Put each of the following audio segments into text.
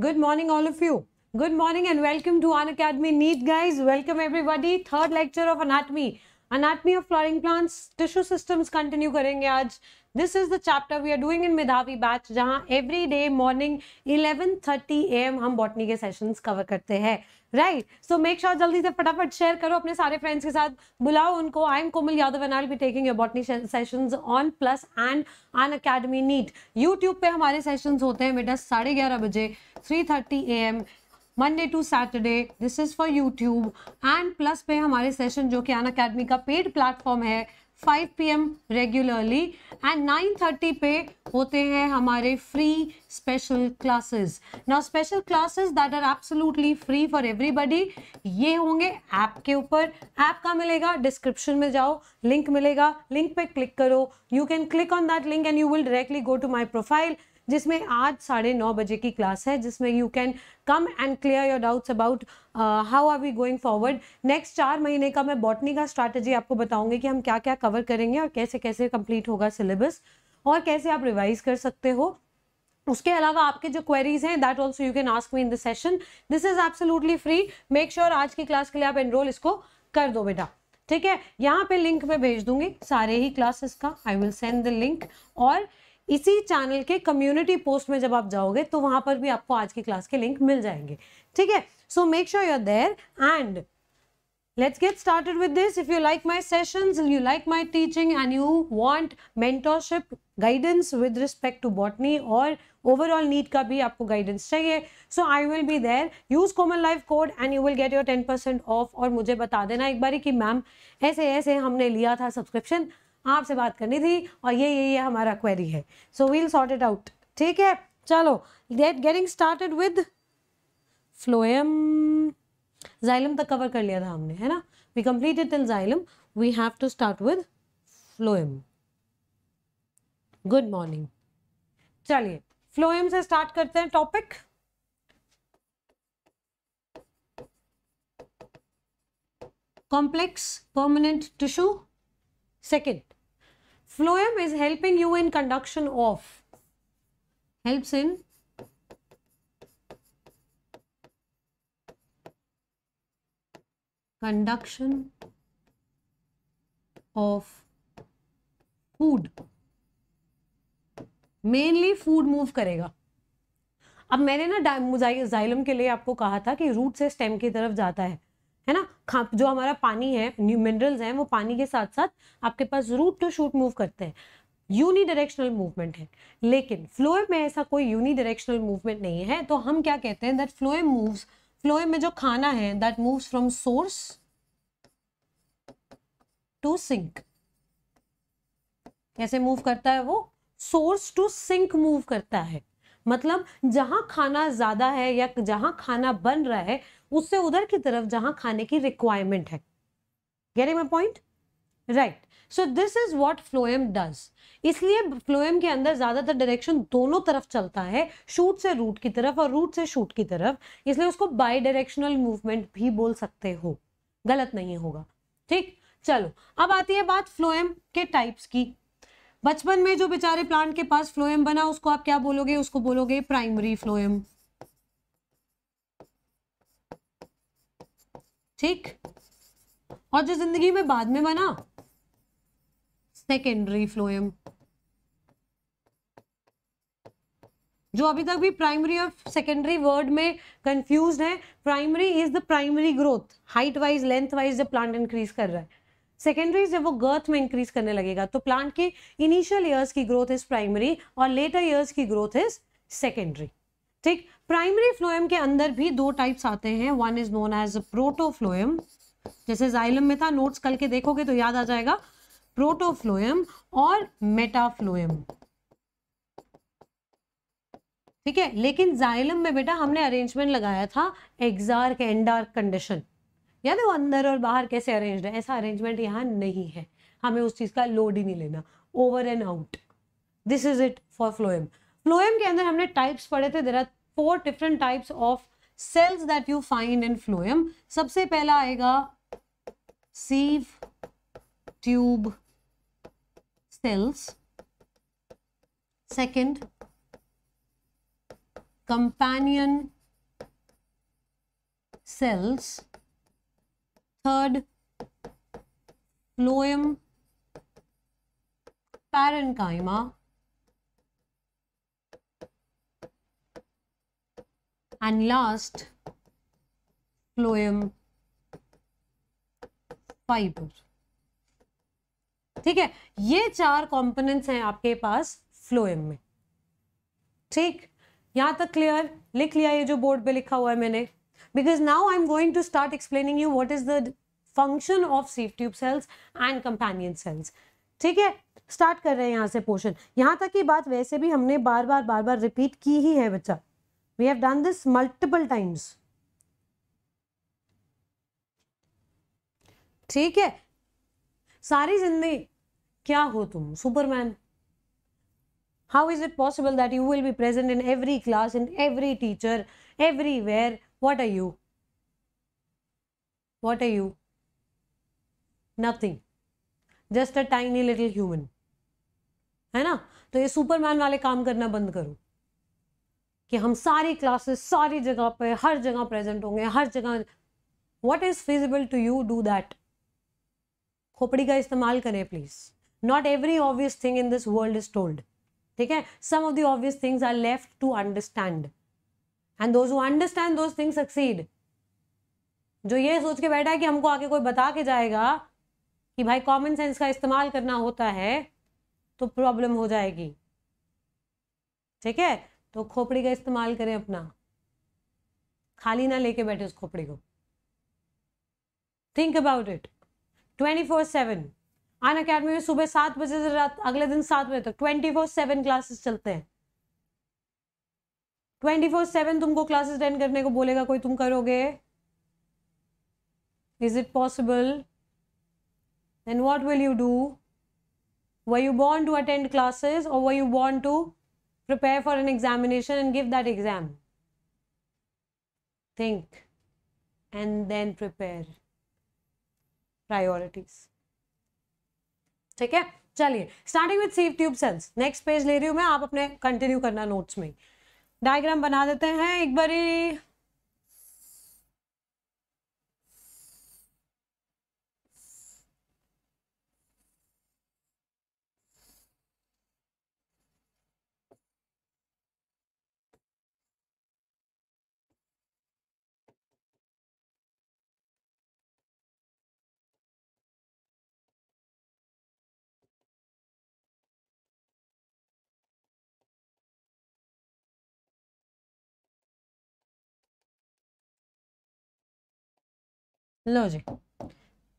good morning all of you good morning and welcome to an academy neat guys welcome everybody third lecture of anatomy anatomy of flowering plants tissue systems continue karenge aaj this is the chapter we are doing in midhavi batch jahan every day morning 11:30 am hum botany ke sessions cover karte hain right so make sure जल्दी से फटाफट share करो अपने सारे friends के साथ बुलाओ उनको I am Komal Yadav and I be taking your botany sessions on plus and Unacademy NEET YouTube पे हमारे सेशंस होते हैं बेटा साढ़े ग्यारह बजे three thirty A M Monday to Saturday this is for YouTube and plus पे हमारे सेशन जो कि अन अकेडमी का पेड प्लेटफॉर्म है 5 M regularly and nine thirty पे होते हैं हमारे फ्री स्पेशल क्लासेस ना special classes that are absolutely free for everybody ये होंगे ऐप के ऊपर ऐप का मिलेगा डिस्क्रिप्शन में जाओ लिंक मिलेगा लिंक पे क्लिक करो you can click on that link and you will directly go to my profile जिसमें आज साढ़े नौ बजे की क्लास है जिसमें you can come and clear your doubts about how are we going forward next चार महीने का मैं बॉटनी का स्ट्रैटेजी आपको बताऊंगी कि हम क्या क्या कवर करेंगे और कैसे कैसे कंप्लीट होगा सिलेबस और कैसे आप रिवाइज कर सकते हो उसके अलावा आपके जो क्वेरीज हैं that also you can ask me in the session this is absolutely free make sure आज की क्लास के लिए आप एनरोल इसको कर दो बेटा ठीक है यहाँ पे लिंक मैं भेज दूंगी सारे ही क्लासेस का I will send the link और इसी चैनल के कम्युनिटी पोस्ट में जब आप जाओगे तो वहां पर भी आपको आज की क्लास के लिंक मिल जाएंगे ठीक है so make sure your there and let's get started with this if you like my sessions you like my teaching and you want mentorship guidance with respect to botany और overall need का भी आपको guidance चाहिए so I will be there use common life code and you will get your ten off और मुझे बता देना एक बार कि मैम ऐसे ऐसे हमने लिया था सब्सक्रिप्शन आपसे बात करनी थी और ये ये ये हमारा क्वेरी है so we'll sort it out ठीक है चलो get getting started with phloem xylem तक कवर कर लिया था हमने है ना we it in xylem we have to start with phloem good morning चलिए फ्लोएम से स्टार्ट करते हैं topic complex permanent tissue second phloem is helping you in conduction of helps in conduction of food mainly food move करेगा अब मैंने ना xylem के लिए आपको कहा था कि रूट से स्टेम की तरफ जाता है है ना जो हमारा पानी है न्यू मिनरल्स हैं वो पानी के साथ साथ आपके पास रूट टू शूट मूव करते हैं यूनी डायरेक्शनल मूवमेंट है लेकिन फ्लोए में ऐसा कोई यूनी डायरेक्शनल मूवमेंट नहीं है तो हम क्या कहते हैं दैट फ्लोए मूव्स फ्लोए में जो खाना है that moves from source to sink कैसे मूव करता है वो सोर्स टू सिंक मूव करता है मतलब जहां खाना ज्यादा है या जहां खाना बन रहा है उससे उधर की तरफ जहां खाने की रिक्वायरमेंट है getting my point right so this is what phloem does इसलिए फ्लोएम के अंदर ज्यादातर डायरेक्शन दोनों तरफ चलता है शूट से रूट की तरफ और रूट से शूट की तरफ इसलिए उसको बाई डायरेक्शनल मूवमेंट भी बोल सकते हो गलत नहीं होगा ठीक चलो अब आती है बात फ्लोएम के टाइप्स की बचपन में जो बेचारे प्लांट के पास फ्लोएम बना उसको आप क्या बोलोगे उसको बोलोगे प्राइमरी फ्लोएम ठीक और जो जिंदगी में बाद में बना सेकेंडरी फ्लोएम जो अभी तक भी प्राइमरी और सेकेंडरी वर्ड में कंफ्यूज है primary is the primary growth height wise length wise जब प्लांट इंक्रीज कर रहा है सेकेंडरी जब वो गर्थ में इंक्रीज करने लगेगा तो प्लांट के इनिशियल ईयर्स की ग्रोथ इज प्राइमरी और लेटर ईयर्स की ग्रोथ इज सेकेंडरी ठीक प्राइमरी फ्लोएम के अंदर भी दो टाइप्स आते हैं one is known as protophloem जैसे जाइलम में था नोट्स कल के देखोगे तो याद आ जाएगा प्रोटोफ्लोएम और मेटाफ्लोएम ठीक है लेकिन जाइलम में बेटा हमने अरेंजमेंट लगाया था एग्जार्क एंडार्क कंडीशन याद है वो अंदर और बाहर कैसे अरेंज है ऐसा अरेंजमेंट यहाँ नहीं है हमें उस चीज़ का लोड ही नहीं लेना over and out this is it for phloem phloem के अंदर हमने टाइप्स पढ़े थे there are four different types of cells that you find in phloem सबसे पहला आएगा sieve tube cells second companion cells third phloem parenchyma and last phloem fibre ठीक है ये चार कॉम्पोनेंट्स हैं आपके पास फ्लोएम में ठीक यहां तक क्लियर लिख लिया ये जो बोर्ड पे लिखा हुआ है मैंने because now I am going to start explaining you what is the function of sieve tube cells and companion cells ठीक है स्टार्ट कर रहे हैं यहां से पोर्शन यहां तक की बात वैसे भी हमने बार बार बार बार रिपीट की ही है बच्चा we have done this multiple times ठीक है सारी जिंदगी क्या हो तुम superman how is it possible that you will be present in every class in every teacher everywhere what are you what are you nothing just a tiny little human है ना तो ये सुपरमैन वाले काम करना बंद करो कि हम सारी क्लासेस सारी जगह पे हर जगह प्रेजेंट होंगे हर जगह what is feasible to you do that खोपड़ी का इस्तेमाल करें please not every obvious thing in this world is told ठीक है some of the obvious things are left to understand and those understand those things succeed जो ये सोच के बैठा है कि हमको आगे कोई बता के जाएगा कि भाई कॉमन सेंस का इस्तेमाल करना होता है तो प्रॉब्लम हो जाएगी ठीक है तो खोपड़ी का इस्तेमाल करें अपना खाली ना लेके बैठे उस खोपड़ी को think about it twenty four seven Unacademy में सुबह सात बजे से रात अगले दिन सात बजे तक ट्वेंटी फोर सेवन क्लासेस चलते हैं ट्वेंटी फोर सेवन तुमको क्लासेस अटेंड करने को बोलेगा कोई तुम करोगे is it possible and what will you do were you bound to attend classes और were you bound to prepare for an examination and give that exam think and then prepare priorities ठीक है चलिए starting with sieve tube cells next page ले रही हूँ मैं आप अपने कंटिन्यू करना नोट्स में डायग्राम बना देते हैं एक बारी लो जी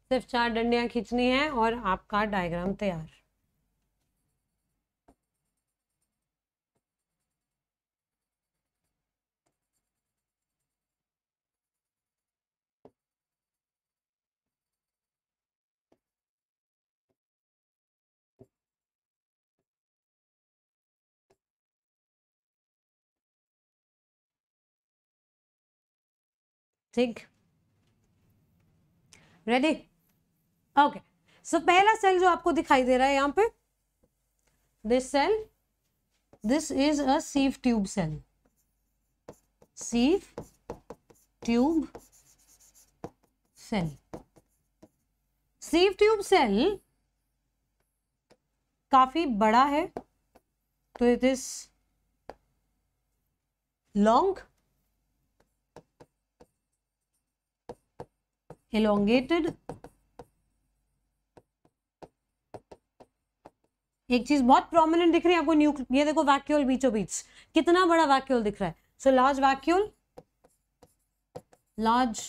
सिर्फ चार डंडियां खींचनी है और आपका डायग्राम तैयार ठीक रेडी ओके सो पहला सेल जो आपको दिखाई दे रहा है यहाँ पे this cell this is a sieve tube cell sieve tube cell sieve tube cell काफी बड़ा है तो इट इज लॉन्ग एलोंगेटेड एक चीज बहुत प्रोमिनेंट दिख रही है आपको न्यू ये देखो वैक्यूल बीचों बीच कितना बड़ा वैक्यूल दिख रहा है so large vacuole large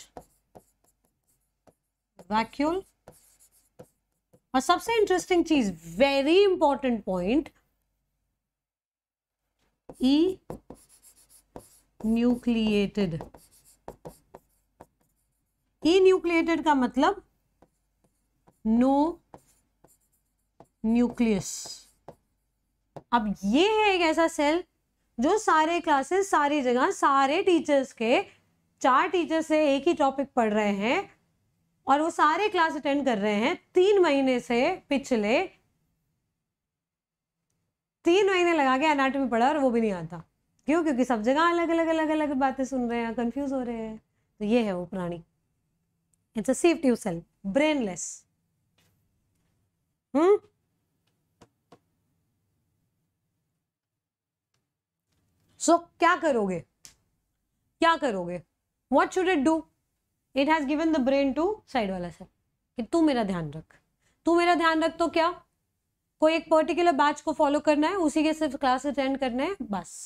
vacuole और सबसे इंटरेस्टिंग चीज very important point enucleated enucleated का मतलब नो न्यूक्लियस अब ये है एक ऐसा सेल जो सारे क्लासेस सारी जगह सारे टीचर्स के चार टीचर से एक ही टॉपिक पढ़ रहे हैं और वो सारे क्लास अटेंड कर रहे हैं तीन महीने से पिछले तीन महीने लगा के एनाटॉमी पढ़ा और वो भी नहीं आता क्यों क्योंकि सब जगह अलग अलग अलग अलग बातें सुन रहे हैं कंफ्यूज हो रहे हैं तो ये है वो प्राणी It's a sieve tube cell, brainless. Hmm? so, kya karoge kya karoge what should it do it has given the brain to side वाला सर ki तू मेरा ध्यान रख तू मेरा ध्यान रख तो क्या कोई एक पर्टिकुलर बैच को फॉलो करना है उसी के सिर्फ क्लास अटेंड करना है बस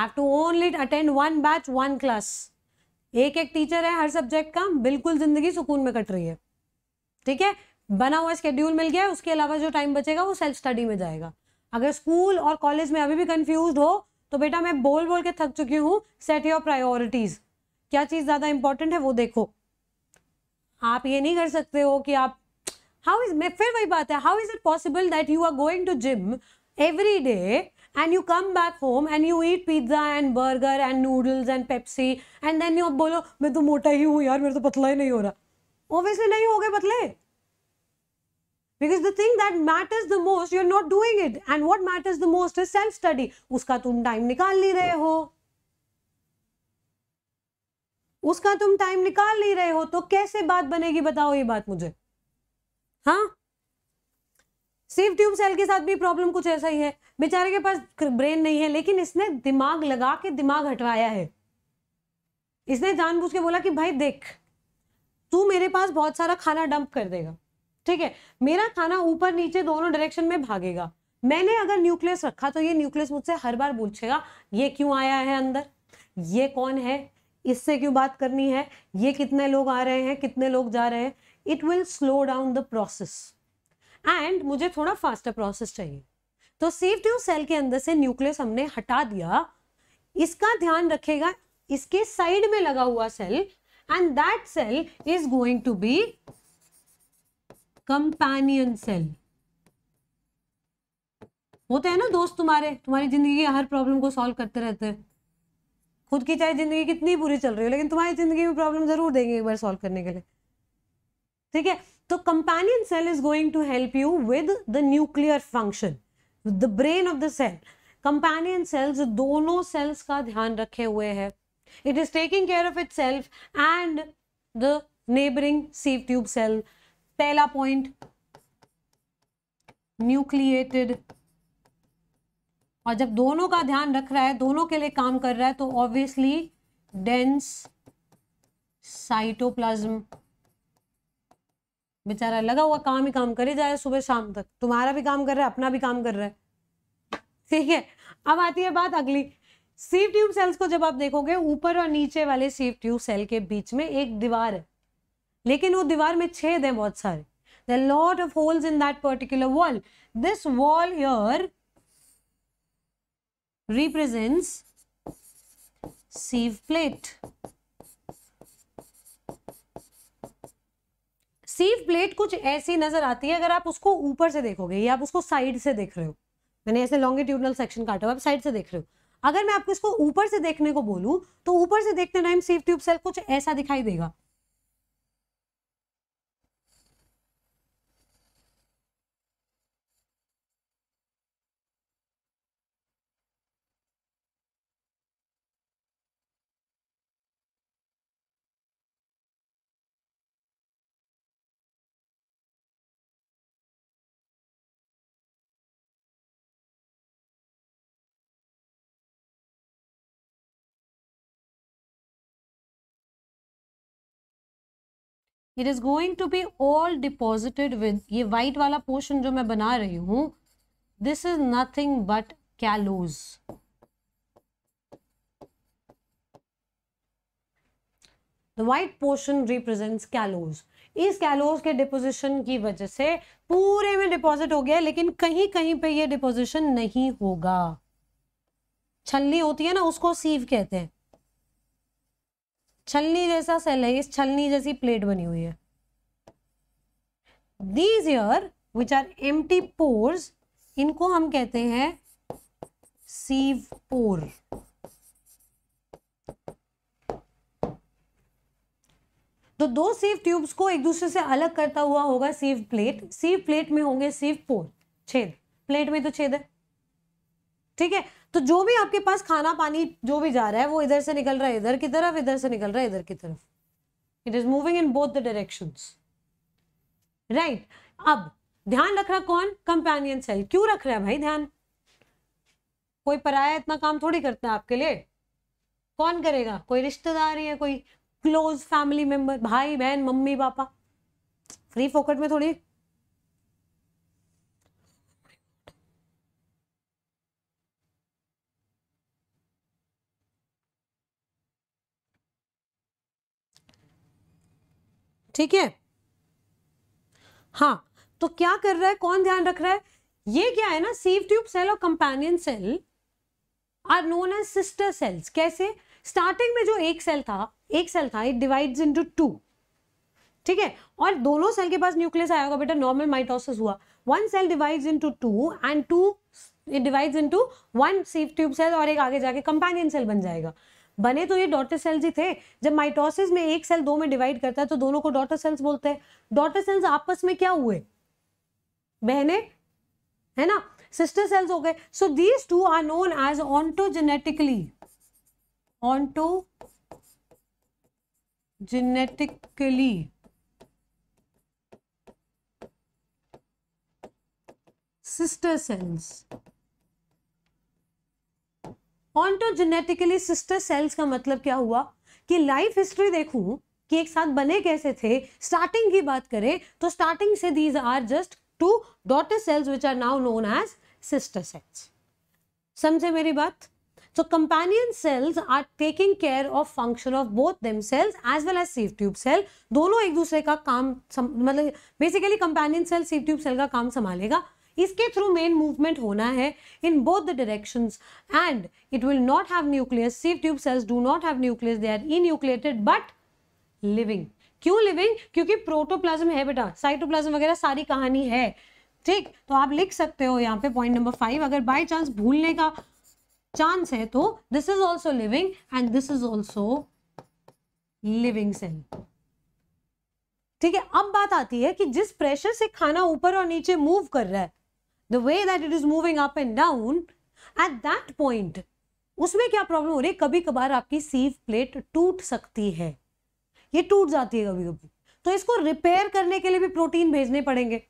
have to only attend one batch one class एक एक टीचर है हर सब्जेक्ट का बिल्कुल जिंदगी सुकून में कट रही है ठीक है बना हुआ स्केड्यूल मिल गया उसके अलावा जो टाइम बचेगा वो सेल्फ स्टडी में जाएगा अगर स्कूल और कॉलेज में अभी भी कंफ्यूज हो तो बेटा मैं बोल बोल के थक चुकी हूँ सेट योर प्रायोरिटीज क्या चीज़ ज़्यादा इंपॉर्टेंट है वो देखो आप ये नहीं कर सकते हो कि आप हाउ इज मैं फिर वही बात है how is it possible that you are going to gym every day and you come back home and you eat pizza and burger and noodles and Pepsi and then you बोलो मैं तो मोटा ही हूँ यार मेरे तो पतला ही नहीं हो रहा obviously नहीं हो गए पतले because the thing that matters the most you're not doing it and what matters the most is self study उसका तुम time निकाल नहीं रहे हो उसका तुम टाइम निकाल नहीं रहे हो तो कैसे बात बनेगी बताओ ये बात मुझे हाँ सेफ ट्यूब सेल के साथ भी प्रॉब्लम कुछ ऐसा ही है बेचारे के पास ब्रेन नहीं है लेकिन इसने दिमाग लगा के दिमाग हटवाया है इसने जानबूझ के बोला कि भाई देख तू मेरे पास बहुत सारा खाना डंप कर देगा ठीक है मेरा खाना ऊपर नीचे दोनों डायरेक्शन में भागेगा मैंने अगर न्यूक्लियस रखा तो ये न्यूक्लियस मुझसे हर बार पूछेगा ये क्यों आया है अंदर ये कौन है इससे क्यों बात करनी है ये कितने लोग आ रहे हैं कितने लोग जा रहे हैं it will slow down the process and मुझे थोड़ा फास्टर प्रोसेस चाहिए तो सेव ट्यू सेल के अंदर से न्यूक्लियस हमने हटा दिया इसका ध्यान रखेगा इसके साइड में लगा हुआ cell and that cell is going to be companion cell होते हैं ना दोस्त तुम्हारे तुम्हारी जिंदगी हर प्रॉब्लम को सॉल्व करते रहते हैं खुद की चाहे जिंदगी कितनी बुरी चल रही हो लेकिन तुम्हारी जिंदगी में प्रॉब्लम जरूर देंगे एक बार सॉल्व करने के लिए ठीक है तो companion cell is going to help you with the nuclear function the brain of the cell companion cells दोनों सेल्स का ध्यान रखे हुए है it is taking care of itself and the neighbouring sieve tube cell पहला point nucleated और जब दोनों का ध्यान रख रहा है दोनों के लिए काम कर रहा है तो ऑब्वियसली डेंस साइटोप्लाज्म बेचारा लगा हुआ काम ही काम करे जाए सुबह शाम तक तुम्हारा भी काम कर रहा है अपना भी काम कर रहा है ठीक है अब आती है बात अगली सीव ट्यूब सेल्स को जब आप देखोगे ऊपर और नीचे वाले सीव ट्यूब सेल के बीच में एक दीवार है लेकिन वो दीवार में छेद है बहुत सारे the lot of holes in that particular wall this wall your represents sieve plate sieve plate कुछ ऐसी नजर आती है अगर आप उसको ऊपर से देखोगे या आप उसको साइड से देख रहे हो मैंने ऐसे लॉन्गिट्यूडनल सेक्शन काटा हुआ आप साइड से देख रहे हो अगर मैं आपको इसको ऊपर से देखने को बोलूं तो ऊपर से देखते टाइम सीव ट्यूब सेल कुछ ऐसा दिखाई देगा it is going to be all deposited with ये वाइट वाला पोर्शन जो मैं बना रही हूं this is nothing but callose the white portion represent callose इस कैलोज के डिपोजिशन की वजह से पूरे में डिपोजिट हो गया लेकिन कहीं कहीं पे ये डिपोजिशन नहीं होगा छलनी होती है ना उसको सीव कहते हैं छलनी जैसा सेल है इस छलनी जैसी प्लेट बनी हुई है these your which are the pores इनको हम कहते हैं सीव पोर तो दो सीव ट्यूब्स को एक दूसरे से अलग करता हुआ होगा सीव प्लेट सीव प्लेट में होंगे सीव पोर छेद प्लेट में तो छेद है ठीक है तो जो भी आपके पास खाना पानी जो भी जा रहा है वो इधर से निकल रहा है इधर की तरफ इधर से निकल रहा है इधर की तरफ it is moving in both the direction right अब ध्यान रख रहा कौन कंपेनियन सेल क्यों रख रहा है भाई ध्यान कोई पराया इतना काम थोड़ी करता है आपके लिए कौन करेगा कोई रिश्तेदार या कोई क्लोज फैमिली मेंबर भाई बहन मम्मी पापा फ्री फोकट में थोड़ी ठीक है हाँ तो क्या कर रहा है कौन ध्यान रख रहा है ये क्या है ना सीव ट्यूब सेल और companion cell are known as sister cells कैसे स्टार्टिंग में जो एक सेल था एक सेल था इट डिवाइड्स इनटू टू ठीक है और दोनों सेल के पास न्यूक्लियस आया होगा बेटा नॉर्मल माइटोसिस हुआ one cell divides into two and two it divides into one sieve tube cell और एक आगे जाके कंपेनियन सेल बन जाएगा बने तो ये डॉटर सेल्स ही थे जब माइटोसिस में एक सेल दो में डिवाइड करता है तो दोनों को डॉटर सेल्स बोलते हैं डॉटर सेल्स आपस में क्या हुए बहने है ना सिस्टर सेल्स हो गए so these two are known as ontogenetically ontogenetically sister cells ontogenetically sister cells का मतलब क्या हुआ कि लाइफ हिस्ट्री देखूं कि एक साथ बने कैसे थे स्टार्टिंग की बात करें तो स्टार्टिंग से these are just two daughter cells which are now known as sister cells समझे मेरी बात companion cells are taking care of function of both them cells as well as sieve tube cell दोनों एक दूसरे का काम मतलब basically companion cell sieve tube cell का काम संभालेगा इसके थ्रू मेन मूवमेंट होना है in both the direction and it will not have nucleus sieve tube sales do not have nucleus they are enucleated but living क्यों living क्योंकि protoplasm है बेटा साइटोप्लाज्म वगैरह सारी कहानी है ठीक तो आप लिख सकते हो यहाँ पे पॉइंट नंबर फाइव अगर बाय चांस भूलने का चांस है तो this is also living and this is also living cell ठीक है अब बात आती है कि जिस प्रेशर से खाना ऊपर और नीचे मूव कर रहा है the way that it is moving up and down at that point उसमें क्या प्रॉब्लम हो रही है कभी कभार आपकी सीव प्लेट टूट सकती है ये टूट जाती है कभी कभी तो इसको रिपेयर करने के लिए भी प्रोटीन भेजने पड़ेंगे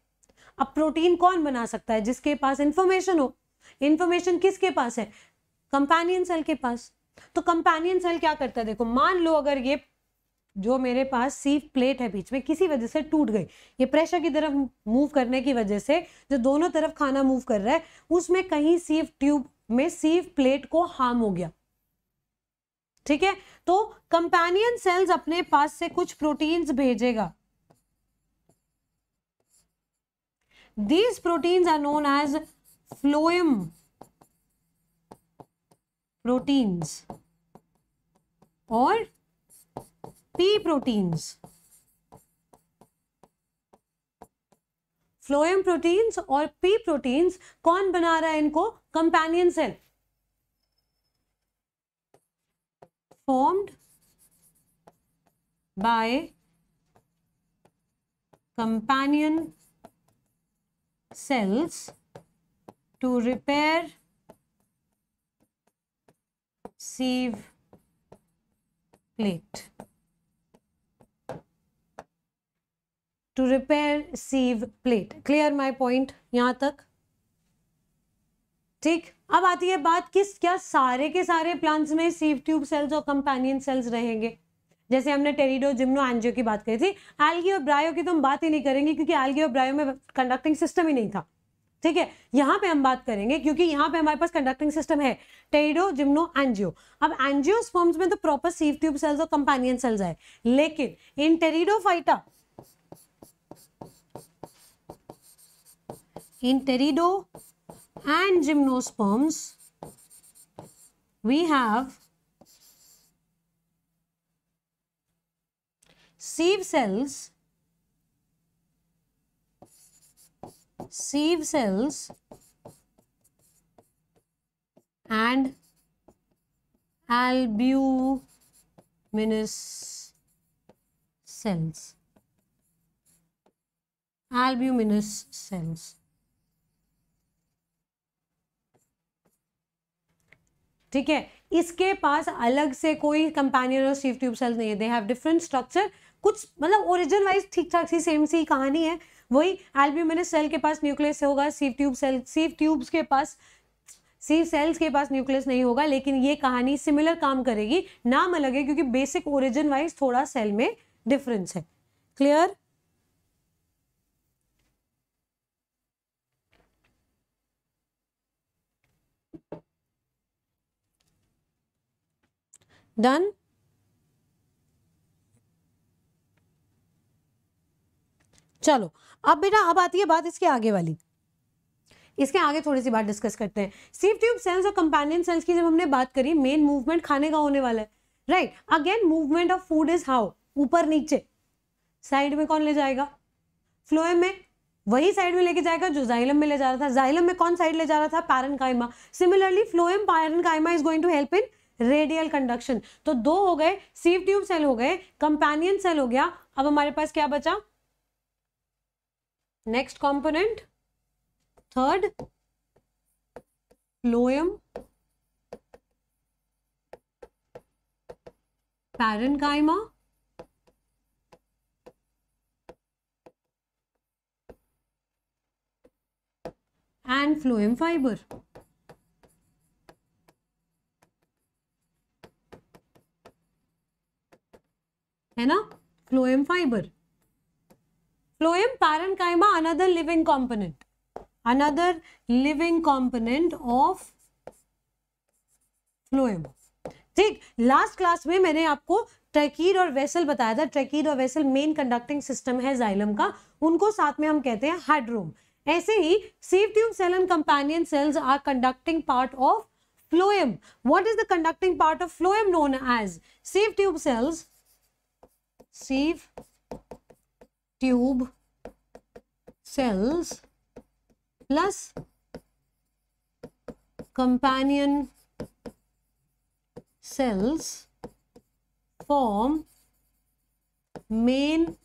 अब प्रोटीन कौन बना सकता है जिसके पास इंफॉर्मेशन हो इंफॉर्मेशन किसके पास है कंपेनियन सेल के पास तो कंपेनियन सेल क्या करता है देखो मान लो अगर ये जो मेरे पास सीव प्लेट है बीच में किसी वजह से टूट गई ये प्रेशर की तरफ मूव करने की वजह से जो दोनों तरफ खाना मूव कर रहा है उसमें कहीं सीव ट्यूब में सीव प्लेट को हार्म हो गया ठीक है तो कंपेनियन सेल्स अपने पास से कुछ प्रोटीन्स भेजेगा these proteins are known as phloem proteins और थ्री प्रोटीन्स फ्लोएम प्रोटीन्स और पी प्रोटीन्स कौन बना रहा है इनको companion cell formed by companion cells to repair sieve plate to repair sieve plate clear my point यहाँ तक ठीक अब आती है बात किस क्या सारे के सारे प्लांट्स में सीव ट्यूब सेल्स और कंपेनियन सेल्स रहेंगे जैसे हमने टेरिडो जिम्नो एनजियो की बात करी थी एल्गी और ब्रायो की तो हम बात ही नहीं करेंगे क्योंकि एल्गी और ब्रायो में कंडक्टिंग सिस्टम ही नहीं था ठीक है यहाँ पे हम बात करेंगे क्योंकि यहाँ पे हमारे पास कंडक्टिंग सिस्टम है टेरिडो जिम्नो एनजियो अब एनजियो में तो प्रॉपर सीव ट्यूब सेल्स और कंपेनियन सेल्स आए लेकिन in pteridophyta in pterido and gymnosperms, we have sieve cells, sieve cells and albuminous cells albuminous cells ठीक है इसके पास अलग से कोई कंपेनियन और स्टीव ट्यूब सेल्स नहीं है दे हैव डिफरेंट स्ट्रक्चर कुछ मतलब ओरिजिन वाइज ठीक ठाक सी सेम सी कहानी है वही एल्ब्यूमिनस सेल के पास न्यूक्लियस होगा sieve tube cell sieve tubes के पास सीव सेल्स के पास न्यूक्लियस नहीं होगा लेकिन ये कहानी सिमिलर काम करेगी नाम अलग है क्योंकि बेसिक ओरिजिन वाइज थोड़ा सेल में डिफरेंस है क्लियर Done? चलो अब बेटा अब आती है बात इसके आगे वाली इसके आगे थोड़ी सी बात डिस्कस करते हैं सीव ट्यूब सेल्स और कंपेनियन सेल्स की जब हमने बात करी मेन मूवमेंट खाने का होने वाला है right again movement of food is how ऊपर नीचे साइड में कौन ले जाएगा फ्लोएम में वही साइड में लेके जाएगा जो जाइलम में ले जा रहा था जाइलम में कौन साइड ले जा रहा था parenchyma similarly phloem parenchyma is going to help in radial conduction तो दो हो गए सीव ट्यूब सेल हो गए कंपेनियन सेल हो गया अब हमारे पास क्या बचा next component third phloem chyma and phloem fibre है ना phloem fibre phloem parenchyma another living component another living component of phloem ठीक लास्ट क्लास में मैंने आपको ट्रैकीड और वेसल बताया था ट्रैकीड और वेसल मेन कंडक्टिंग सिस्टम है जाइलम का उनको साथ में हम कहते हैं हाइड्रोम ऐसे ही sieve tube cell and companion cells are conducting part of phloem what is the conducting part of phloem known as safe tube cells sieve tube cells plus companion cells form main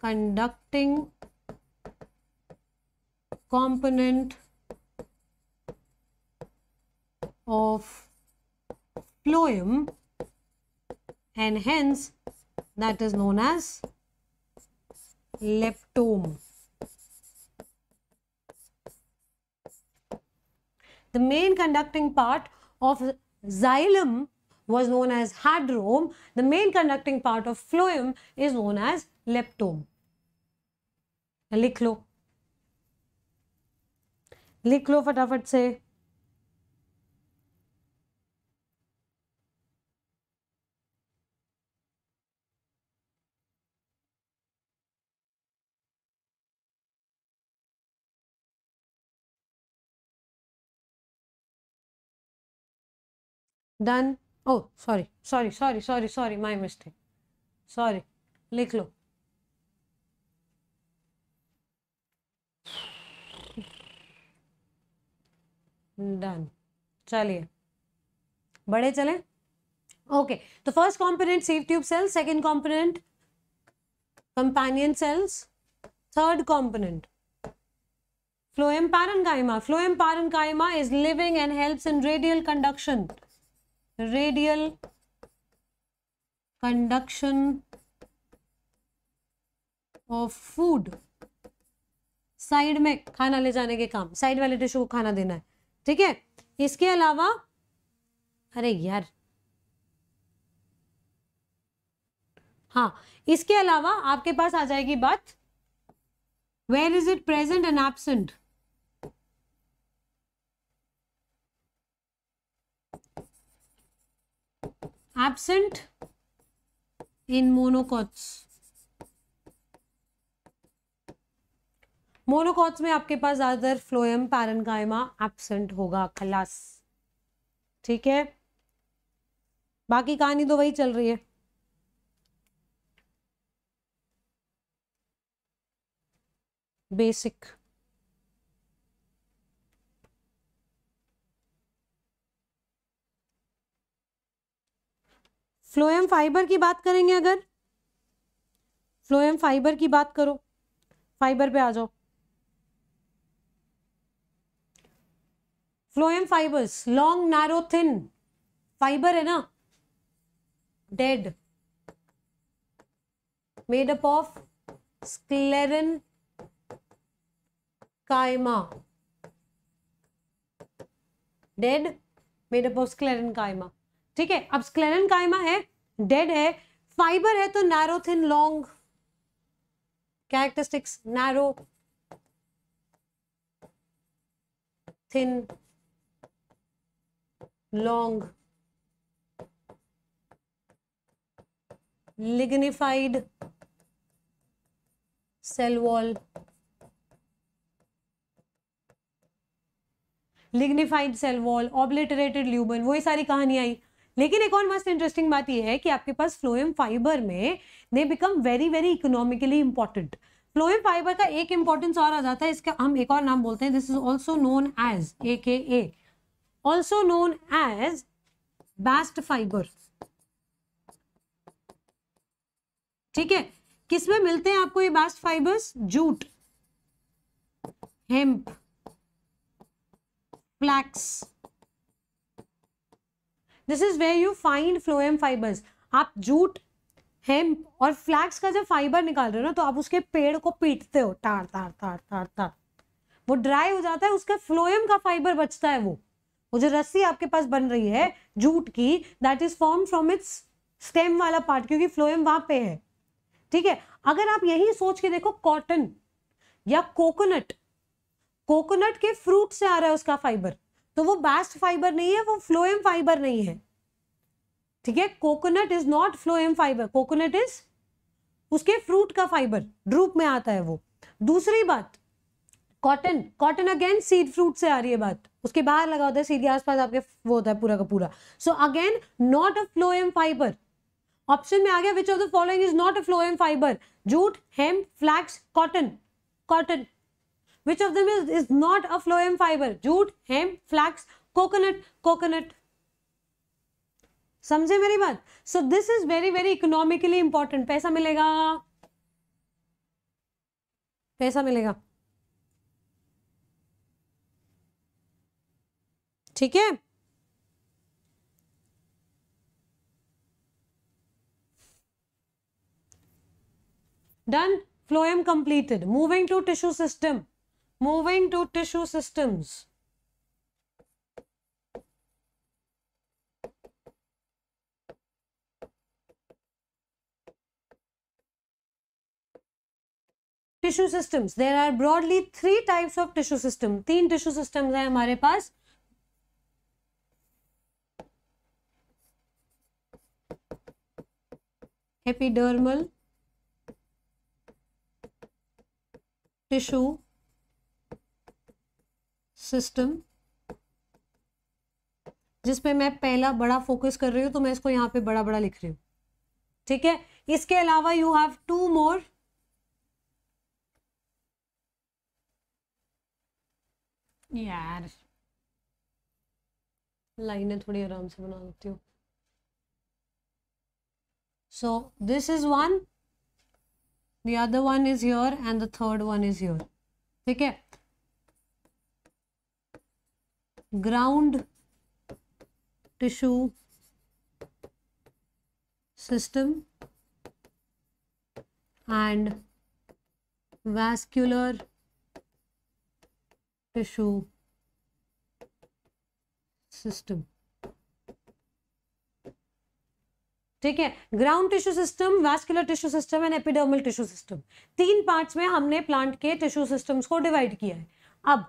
conducting component of phloem and hence that is known as leptome. The main conducting part of xylem was known as hadrome. The main conducting part of phloem is known as leptome. लिख लो लिख लो फटाफट से done oh sorry sorry sorry sorry sorry my mistake sorry लिख लो done चलिए बड़े चले ओके तो first component sieve tube cells second component companion cells third component phloem parenchyma phloem parenchyma is living and help in radial conduction radial conduction of food side में खाना ले जाने के काम साइड वाले tissue को खाना देना है ठीक है इसके अलावा अरे यार हाँ इसके अलावा आपके पास आ जाएगी बात where is it present and absent absent in monocots monocots में आपके पास ज्यादातर फ्लोएम पैरनकाइमा एबसेंट होगा खलास ठीक है बाकी कहानी तो वही चल रही है बेसिक फ्लोएम फाइबर की बात करेंगे अगर फ्लोएम फाइबर की बात करो फाइबर पे आ जाओ phloem fibres long narrow thin fibre है ना dead made up of sclerenchyma dead made up of sclerenchyma ठीक है अब स्क्लेरन कायमा है डेड है फाइबर है तो narrow thin long characteristics narrow thin long lignified cell wall lignified cell wall obliterated lumen वही सारी कहानी आई लेकिन एक और मस्त इंटरेस्टिंग बात यह है कि आपके पास फ्लोएम फाइबर में they become very very economically important phloem fibre का एक इंपॉर्टेंस और आ जाता है इसका हम एक और नाम बोलते हैं this is also known as A K A also known as bast fibre ठीक है किसमें मिलते हैं आपको ये bast fibres jute hemp flax this is where you find phloem fibres आप जूट हेम्प और फ्लैक्स का जब फाइबर निकाल रहे हो ना तो आप उसके पेड़ को पीटते हो तार तार तार तार तार वो ड्राई हो जाता है उसका फ्लोएम का फाइबर बचता है वो वो जो रस्सी आपके पास बन रही है जूट की that is form from its stem वाला पार्ट क्योंकि फ्लोएम वहां पे है ठीक है अगर आप यही सोच के देखो कॉटन या कोकोनट कोकोनट के फ्रूट से आ रहा है उसका फाइबर तो वो बास्ट फाइबर नहीं है वो फ्लोएम फाइबर नहीं है ठीक है coconut is not phloem fibre coconut is उसके फ्रूट का फाइबर ड्रूप में आता है वो दूसरी बात cotton cotton again seed fruit से आ रही है बात उसके बाहर लगा होता है सीधे आसपास आपके वो होता है पूरा का पूरा so again not a phloem fibre option में आ गया which of the following is not a phloem fibre jute hemp flax cotton cotton which of them is not a phloem fibre jute hemp flax coconut coconut समझे मेरी बात so this is very very economically important पैसा मिलेगा पैसा मिलेगा ठीक है done phloem completed moving to tissue system Moving to tissue systems. Tissue systems there are broadly three types of tissue system तीन टिश्यू सिस्टम्स हैं हमारे पास हेपीडर्मल टिश्यू सिस्टम जिसपे मैं पहला बड़ा फोकस कर रही हूं तो मैं इसको यहां पे बड़ा बड़ा लिख रही हूं ठीक है इसके अलावा यू हैव टू मोर यार लाइनें थोड़ी आराम से बना लेती हूँ so this is one the other one is your and the third one is your ठीक है ground tissue system and vascular tissue system ठीक है ground tissue system vascular tissue system and epidermal tissue system तीन parts में हमने plant के tissue systems को divide किया है अब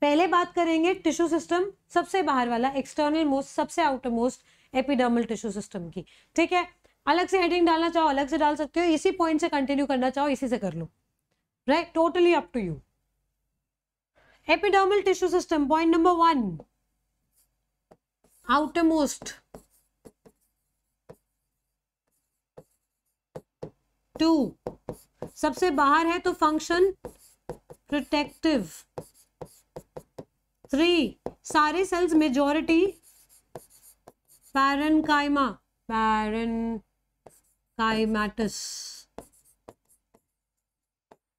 पहले बात करेंगे टिश्यू सिस्टम सबसे बाहर वाला एक्सटर्नल मोस्ट सबसे outer most epidermal tissue system की ठीक है अलग से हेडिंग डालना चाहो अलग से डाल सकते हो इसी पॉइंट से कंटिन्यू करना चाहो इसी से कर लो right totally up to you epidermal tissue system point number one outer most two सबसे बाहर है तो फंक्शन प्रोटेक्टिव थ्री सारे सेल्स मेजोरिटी पैरन पैरनकाइमेटस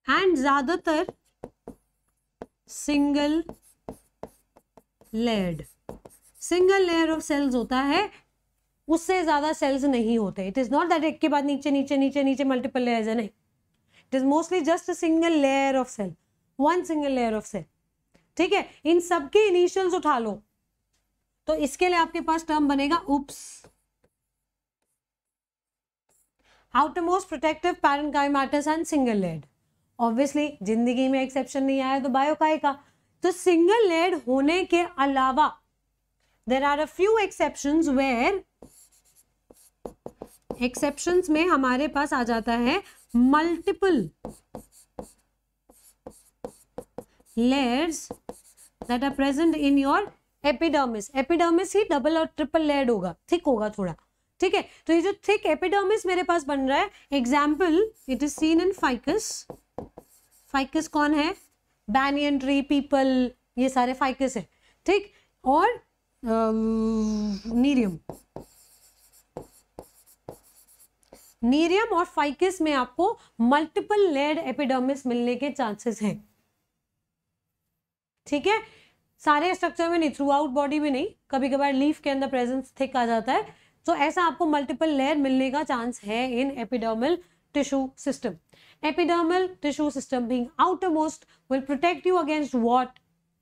एंड ज्यादातर सिंगल लेड सिंगल लेयर ऑफ सेल्स होता है उससे ज्यादा सेल्स नहीं होते इट इज नॉट दैट एक के बाद नीचे नीचे नीचे नीचे मल्टीपल लेयर्स है नहीं it is mostly just a single layer of cell one single layer of cell ठीक है इन सबके इनिशियल्स उठा लो तो इसके लिए आपके पास टर्म बनेगा उप्स most protective parenchymatous and single लेड ऑब्वियसली जिंदगी में एक्सेप्शन नहीं आया तो बायोकाई का तो सिंगल लेड होने के अलावा there are a few exception where exception में हमारे पास आ जाता है multiple layers that are present in your epidermis epidermis ही डबल और ट्रिपल लेयर्ड होगा थिक होगा थोड़ा ठीक है तो ये जो थिक एपिडर्मिस मेरे पास बन रहा है example it is seen in ficus ficus कौन है बैनियन ट्री पीपल ये सारे फाइकस है ठीक और नीरियम um, नीरियम और फाइकस में आपको मल्टीपल लेड एपिडर्मिस मिलने के चांसेस हैं ठीक है सारे स्ट्रक्चर में नहीं थ्रू आउट बॉडी में नहीं कभी कभार लीफ के अंदर प्रेजेंस थिक आ जाता है तो ऐसा आपको मल्टीपल लेयर मिलने का चांस है in epidermal tissue system epidermal tissue system being out most will protect you against what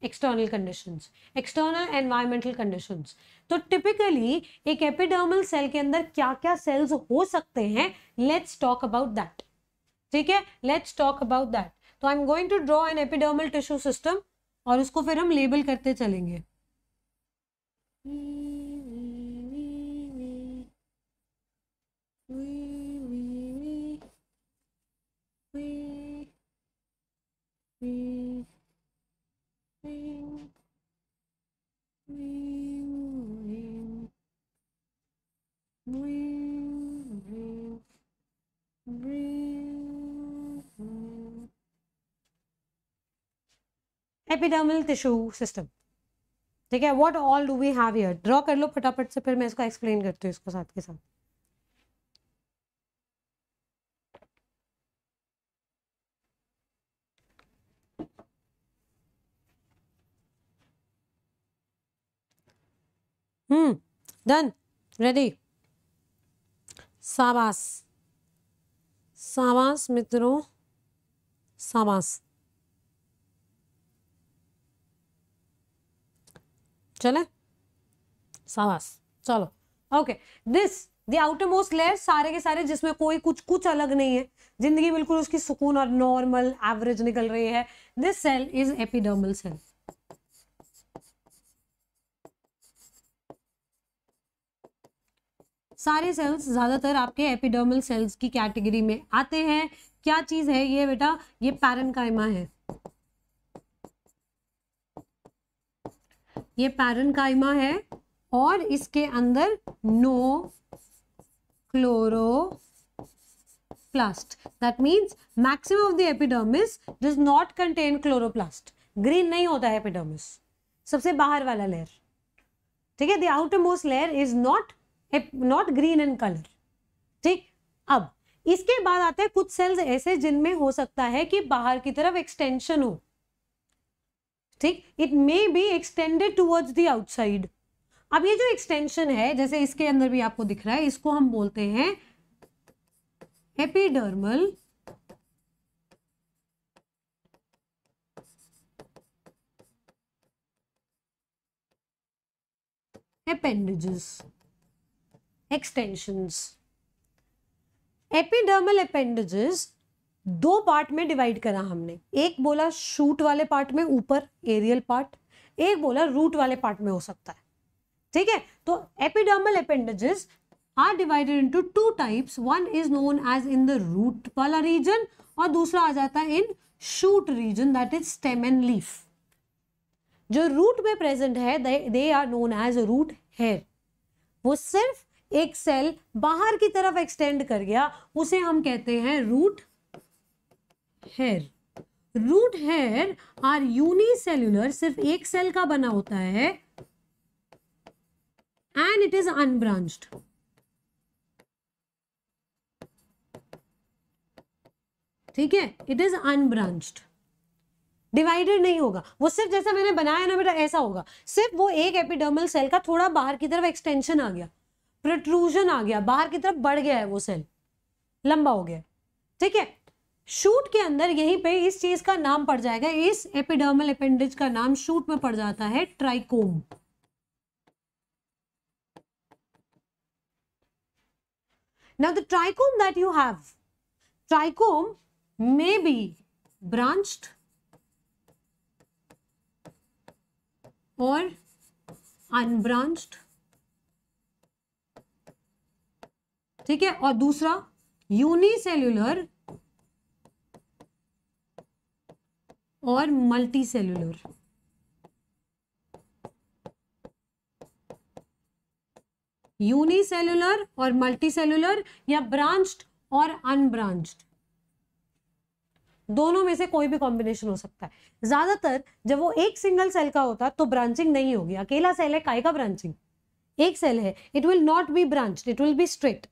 external condition external environmental condition तो टिपिकली एक एपिडर्मल सेल के अंदर क्या क्या सेल्स हो सकते हैं लेट्स टॉक अबाउट दैट ठीक है लेट्स टॉक अबाउट दैट तो I am going to draw an epidermal tissue system और उसको फिर हम लेबल करते चलेंगे We एपिडर्मल टिश्यू सिस्टम ठीक है what all do we have here draw कर लो फटाफट से फिर मैं इसको एक्सप्लेन करती हूँ इसको साथ के साथ हम्म डन रेडी साबास साबास मित्रों साबास चले सावास चलो okay this the outer most layer सारे के सारे जिसमें कोई कुछ कुछ अलग नहीं है जिंदगी बिल्कुल उसकी सुकून और नॉर्मल एवरेज निकल रही है this cell is epidermal cell सारे सेल्स ज़्यादातर आपके एपिडर्मल सेल्स की कैटेगरी में आते हैं क्या चीज़ है ये बेटा ये पैरनकाइमा है ये कायमा है और इसके अंदर no chloroplast that means maxim of the epidermis does not contain chloroplast green नहीं होता है एपिडोमिस सबसे बाहर वाला लेयर ठीक है the outer most layer is not not green in colour ठीक अब इसके बाद आते हैं कुछ सेल्स ऐसे जिनमें हो सकता है कि बाहर की तरफ एक्सटेंशन हो ठीक it may be extended towards the outside अब ये जो एक्सटेंशन है जैसे इसके अंदर भी आपको दिख रहा है इसको हम बोलते हैं epidermal appendages extension epidermal appendages दो पार्ट में डिवाइड करा हमने एक बोला शूट वाले पार्ट में ऊपर एरियल पार्ट एक बोला रूट वाले पार्ट में हो सकता है ठीक है तो epidermal appendages are divided into two types one is known as in the root वाला रीजन और दूसरा आ जाता है in shoot region that is stem and leaf जो रूट में प्रेजेंट है they are known as root hair वो सिर्फ एक सेल बाहर की तरफ एक्सटेंड कर गया उसे हम कहते हैं root hair root hair are unicellular सिर्फ एक सेल का बना होता है एंड इट इज अनब्रांच्ड ठीक है इट इज अनब्रांच्ड डिवाइडेड नहीं होगा वो सिर्फ जैसा मैंने बनाया ना बेटा ऐसा होगा सिर्फ वो एक एपिडर्मल सेल का थोड़ा बाहर की तरफ एक्सटेंशन आ गया प्रोट्रूजन आ गया बाहर की तरफ बढ़ गया है वो सेल लंबा हो गया ठीक है शूट के अंदर यहीं पे इस चीज का नाम पड़ जाएगा इस एपिडर्मल अपेंडिज का नाम शूट में पड़ जाता है trichome now the trichome that you have trichome may be branched और अनब्रांच्ड ठीक है और दूसरा यूनिसेल्यूलर और मल्टी सेलुलर यूनिसेलुलर और मल्टी सेलुलर या ब्रांच्ड और अनब्रांच्ड दोनों में से कोई भी कॉम्बिनेशन हो सकता है ज्यादातर जब वो एक सिंगल सेल का होता तो ब्रांचिंग नहीं होगी अकेला सेल है काय का ब्रांचिंग एक सेल है it will not be branch it will be straight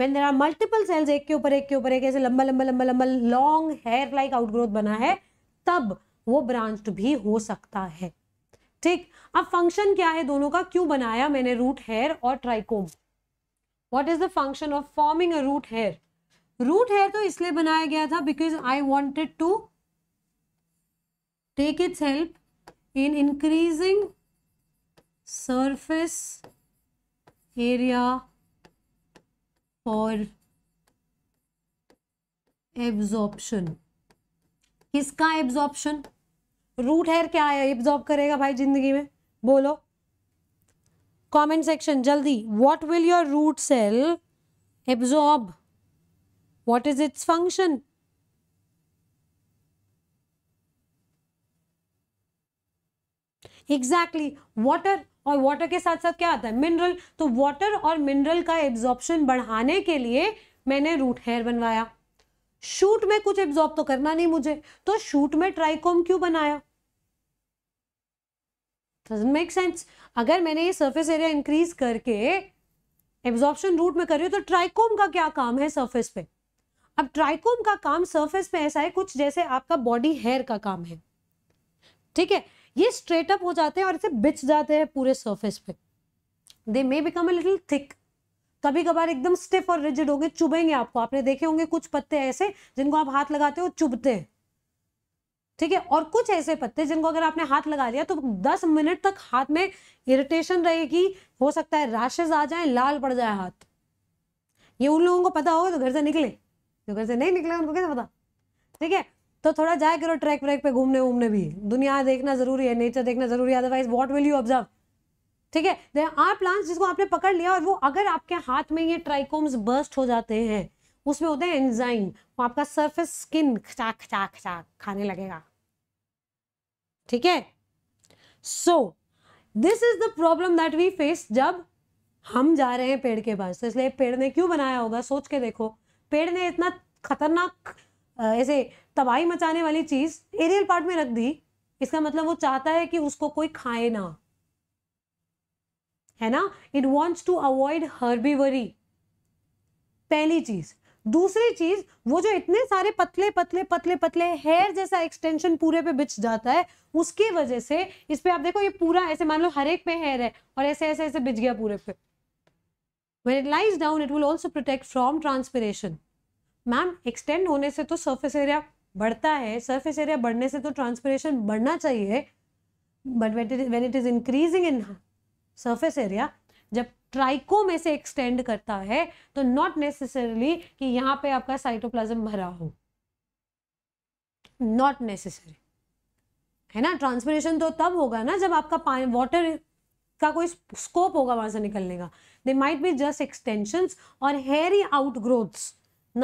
when there are multiple cells एक के ऊपर एक के ऊपर एक ऐसे लंबा लंबा लंबा लंबा लॉन्ग हेयर लाइक आउटग्रोथ बना है तब वो ब्रांच भी हो सकता है ठीक अब फंक्शन क्या है दोनों का क्यों बनाया मैंने रूट हेयर और trichome what is the function of forming a root hair root hair तो इसलिए बनाया गया था because I wanted to take its help in increasing surface area और एब्जॉर्बन किसका एब्जॉर्प्शन रूट हेयर क्या है एब्जॉर्ब करेगा भाई जिंदगी में बोलो कमेंट सेक्शन जल्दी what will your root cell absorb what is its function exactly water और वाटर के साथ साथ क्या आता है मिनरल तो वाटर और मिनरल का एब्जॉर्प्शन बढ़ाने के लिए मैंने रूट हेयर बनवाया शूट में कुछ एब्जॉर्ब तो करना नहीं मुझे तो शूट में ट्राइकोम क्यों बनाया मेक सेंस अगर मैंने ये सरफेस एरिया इंक्रीज करके एब्जॉर्प्शन रूट में कर रही तो ट्राइकोम का क्या काम है सरफेस पे अब ट्राइकोम का काम सरफेस पे ऐसा है कुछ जैसे आपका बॉडी हेयर का काम है ठीक है ये स्ट्रेट अप हो जाते हैं और इसे बिछ जाते हैं पूरे सरफेस पे they may become a little thick कभी कभार एकदम स्टिफ और रिजिड होंगे चुभेंगे आपको आपने देखे होंगे कुछ पत्ते ऐसे जिनको आप हाथ लगाते हो चुभते हैं ठीक है और कुछ ऐसे पत्ते जिनको अगर आपने हाथ लगा लिया तो 10 मिनट तक हाथ में इरिटेशन रहेगी हो सकता है राशेज आ जाए लाल पड़ जाए हाथ ये उन लोगों को पता होगा तो घर से निकले जो घर से नहीं निकले उनको कैसे पता ठीक है तो थोड़ा जाए करो ट्रैक व्रैक पे घूमने वूमने भी दुनिया देखना जरूरी है नेचर देखना जरूरी है otherwise what will you observe ठीक है देर आर प्लांट्स जिसको आपने पकड़ लिया और वो अगर आपके हाथ में ये ट्राइकोम्स बर्स्ट हो जाते हैं उसमें होते हैं एंजाइम वो आपका सरफेस स्किन खचा खचा खचा खाने लगेगा ठीक है so this is the problem that we face जब हम जा रहे हैं पेड़ के पास तो इसलिए पेड़ ने क्यों बनाया होगा सोच के देखो पेड़ ने इतना खतरनाक ऐसे तबाही मचाने वाली चीज़ एरियल पार्ट में रख दी इसका मतलब वो चाहता है कि उसको कोई खाए ना है ना it wants to avoid herbivory पहली चीज दूसरी चीज वो जो इतने सारे पतले पतले पतले पतले हेयर जैसा एक्सटेंशन पूरे पे बिछ जाता है उसकी वजह से इस पे आप देखो ये पूरा ऐसे मान लो हर एक पे हेयर है और ऐसे ऐसे ऐसे बिछ गया पूरे पे when it lies down it will also protect from transpiration मैम एक्सटेंड होने से तो सर्फेस एरिया बढ़ता है सर्फेस एरिया बढ़ने से तो ट्रांसपीरेशन बढ़ना चाहिए but when it is increasing in surface area जब ट्राइको में से एक्सटेंड करता है तो नॉट नेसेसरली कि यहाँ पे आपका साइटोप्लाज्म भरा हो नॉट नेसेसरी है ना ट्रांसपोर्टेशन तो तब होगा ना जब आपका पानी वाटर का कोई स्कोप होगा वहां से निकलने का they might be just extension और hairy out growths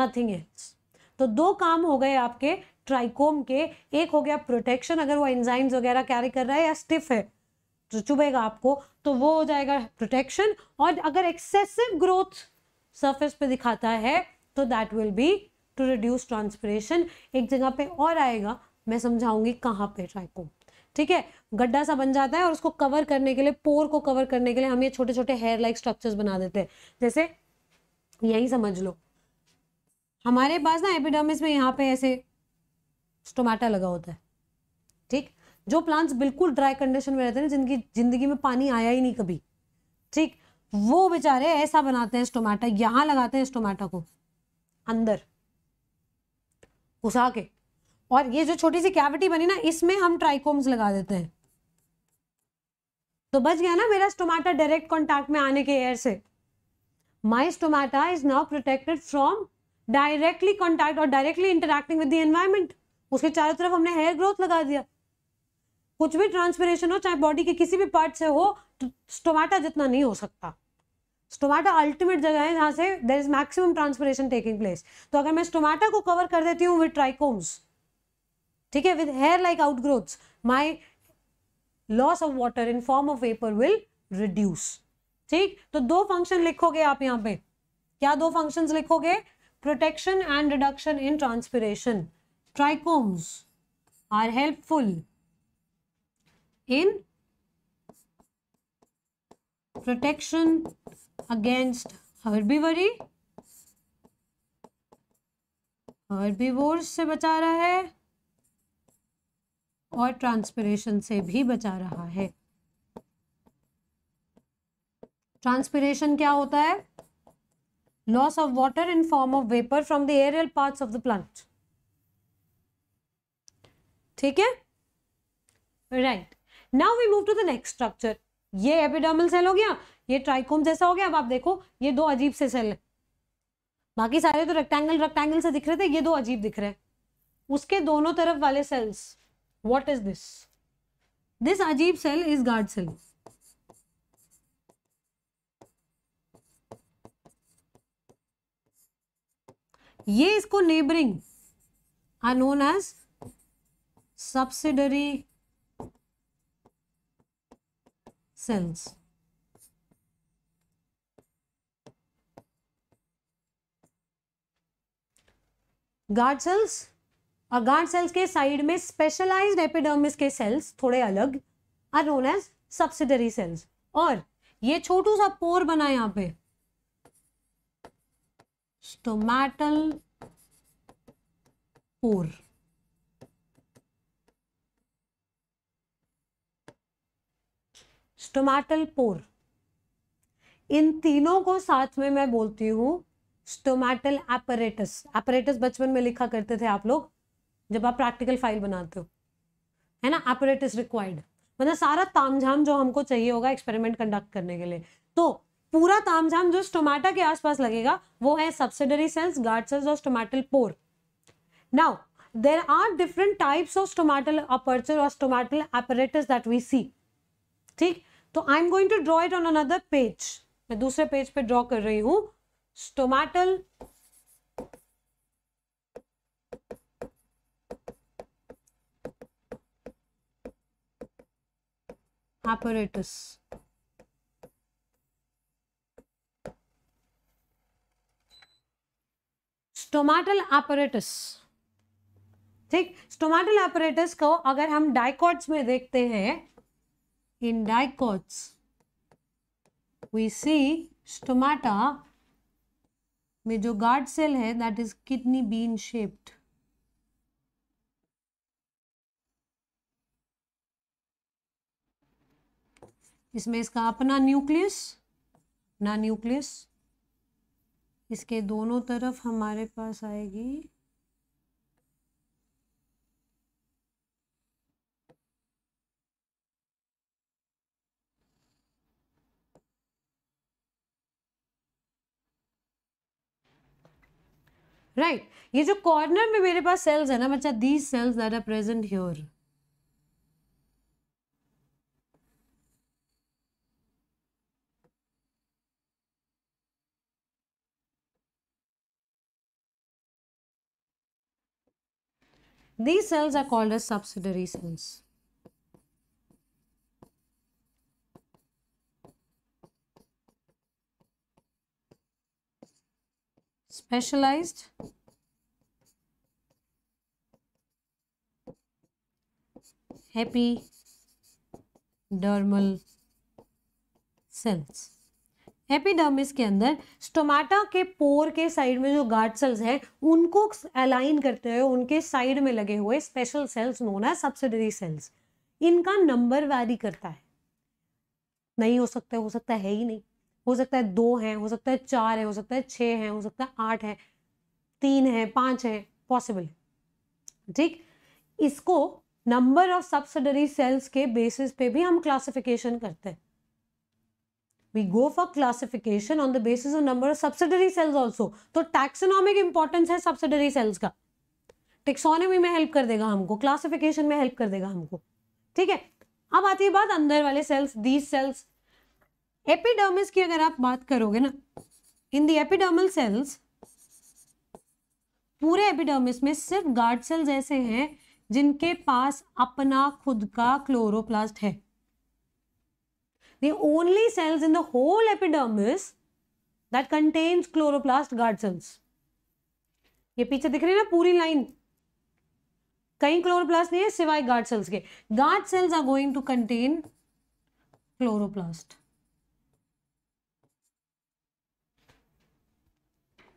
nothing else तो दो काम हो गए आपके ट्राइकोम के एक हो गया प्रोटेक्शन अगर वो एंजाइम्स वगैरह कैरी कर रहा है या स्टिफ है जो चुभेगा आपको तो वो हो जाएगा प्रोटेक्शन और अगर एक्सेसिव ग्रोथ सरफेस पे दिखाता है तो that will be to reduce transpiration एक जगह पे और आएगा मैं समझाऊंगी कहाँ पे ट्राइकोम ठीक है गड्ढा सा बन जाता है और उसको कवर करने के लिए पोर को कवर करने के लिए हम ये छोटे छोटे हेयर लाइक स्ट्रक्चर्स बना देते हैं जैसे यही समझ लो हमारे पास ना एपिडर्मिस में यहाँ पे ऐसे स्टोमेटा लगा होता है ठीक जो प्लांट्स बिल्कुल ड्राई कंडीशन में रहते हैं जिनकी जिंदगी में पानी आया ही नहीं कभी ठीक वो बेचारे ऐसा बनाते हैं स्टोमेटा यहाँ लगाते हैं स्टोमेटा को अंदर घुसा के और ये जो छोटी सी कैविटी बनी ना इसमें हम ट्राइकोम्स लगा देते हैं तो बच गया ना मेरा टोमाटा डायरेक्ट कॉन्टैक्ट में आने के एयर से my stomata is now protected from directly contact और directly interacting with the environment उसके चारों तरफ हमने हेयर ग्रोथ लगा दिया कुछ भी ट्रांसपिरेशन हो चाहे बॉडी के किसी भी पार्ट से हो तो स्टोमाटा जितना नहीं हो सकता स्टोमाटा अल्टीमेट जगह है जहाँ से there is maximum transpiration taking place तो अगर मैं स्टोमाटा को कवर कर देती हूँ विद ट्राइकोम्स ठीक है with hair like outgrowths my loss of water in form of vapour will reduce ठीक तो दो फंक्शन लिखोगे आप यहाँ पे क्या दो फंक्शंस लिखोगे protection and reduction in transpiration trichomes are helpful in protection against herbivory herbivores से बचा रहा है और ट्रांसपिरेशन से भी बचा रहा है ट्रांसपिरेशन क्या होता है loss of water in form of vapour from the aerial parts of the plant ठीक है right now we move to the next structure ये एपिडामल सेल हो गया ये ट्राइकोम जैसा हो गया अब आप देखो ये दो अजीब से सेल है बाकी सारे तो रेक्टेंगल रेक्टेंगल से दिख रहे थे ये दो अजीब दिख रहे हैं उसके दोनों तरफ वाले cells what is this this अजीब सेल इज गार्ड सेल ये इसको neighbouring are known as subsidiary cells. Guard cells और गार्ड सेल्स के साइड में स्पेशलाइज्ड एपिडर्मिस के सेल्स थोड़े अलग are known as subsidiary cells और ये छोटू सा पोर बना यहां पे स्टोमैटल पोर स्टोमैटल पोर इन तीनों को साथ में मैं बोलती हूँ स्टोमैटल एपरेटस एपरेटस बचपन में लिखा करते थे आप लोग जब आप प्रैक्टिकल फाइल बनाते हो है ना एपरेटस रिक्वायर्ड मतलब सारा तामझाम जो हमको चाहिए होगा एक्सपेरिमेंट कंडक्ट करने के लिए तो पूरा तामझाम जो स्टोमैटा के आसपास लगेगा वो है सब्सिडरी सेल्स गार्ड सेल्स और stomatal pore now there are different types of stomatal aperture और stomatal apparatus that we see ठीक तो I am going to draw it on another page मैं दूसरे पेज पे ड्रॉ कर रही हूं स्टोमैटल apparatus. Stomatal apparatus. ठीक स्टोमाटल apparatus को अगर हम डायकॉट्स में देखते हैं in dicots, we see stomata में जो गार्ड सेल है that is kidney bean shaped इसमें इसका अपना न्यूक्लियस ना न्यूक्लियस इसके दोनों तरफ हमारे पास आएगी राइट ये जो कॉर्नर में मेरे पास सेल्स है ना बच्चा these cells are are present here These cells are called as subsidiary cells. specialized dermal cells epidermis के अंदर स्टोमाटा के पोर के साइड में जो गार्ड सेल्स हैं उनको अलाइन करते हुए उनके साइड में लगे हुए स्पेशल सेल्स नोन है सब्सिडरी सेल्स इनका नंबर वैरी करता है नहीं हो सकता हो सकता है ही नहीं हो सकता है दो हैं हो सकता है चार है हो सकता है छः हैं हो सकता है आठ है तीन है पाँच है पॉसिबल ठीक इसको नंबर ऑफ सब्सिडरी सेल्स के बेसिस पे भी हम क्लासिफिकेशन करते हैं we go for classification on the basis of number of subsidiary cells also तो taxonomic importance है सब्सिडरी सेल्स का टेक्सोनॉमी में हेल्प कर देगा हमको क्लासिफिकेशन में हेल्प कर देगा हमको ठीक है अब आती है बात अंदर वाले सेल्स दीज सेल्स एपिडर्मिस की अगर आप बात करोगे ना इन दी एपिडर्मल सेल्स पूरे एपिडर्मिस में सिर्फ गार्ड सेल्स ऐसे हैं जिनके पास अपना खुद का क्लोरोप्लास्ट है the only cells in the whole epidermis that contains chloroplast guard cells ये पीछे दिख रही है ना पूरी लाइन कहीं क्लोरोप्लास्ट नहीं है सिवाय गार्ड सेल्स के guard cells are going to contain chloroplast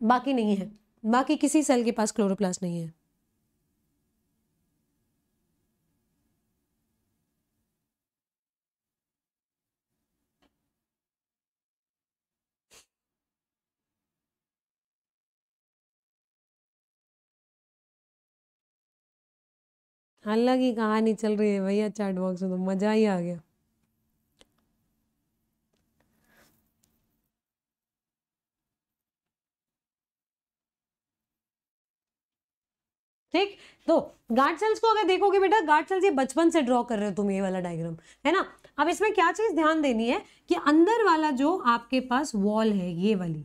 बाकी नहीं है बाकी किसी सेल के पास क्लोरोप्लास्ट नहीं है अलग ही कहानी चल रही है भैया चैट बॉक्स में तो मज़ा ही आ गया ठीक तो गार्ड सेल्स को अगर देखोगे बेटा गार्ड सेल्स ये बचपन से ड्रॉ कर रहे हो तुम ये वाला डायग्राम है ना अब इसमें क्या चीज ध्यान देनी है कि अंदर वाला जो आपके पास वॉल है ये वाली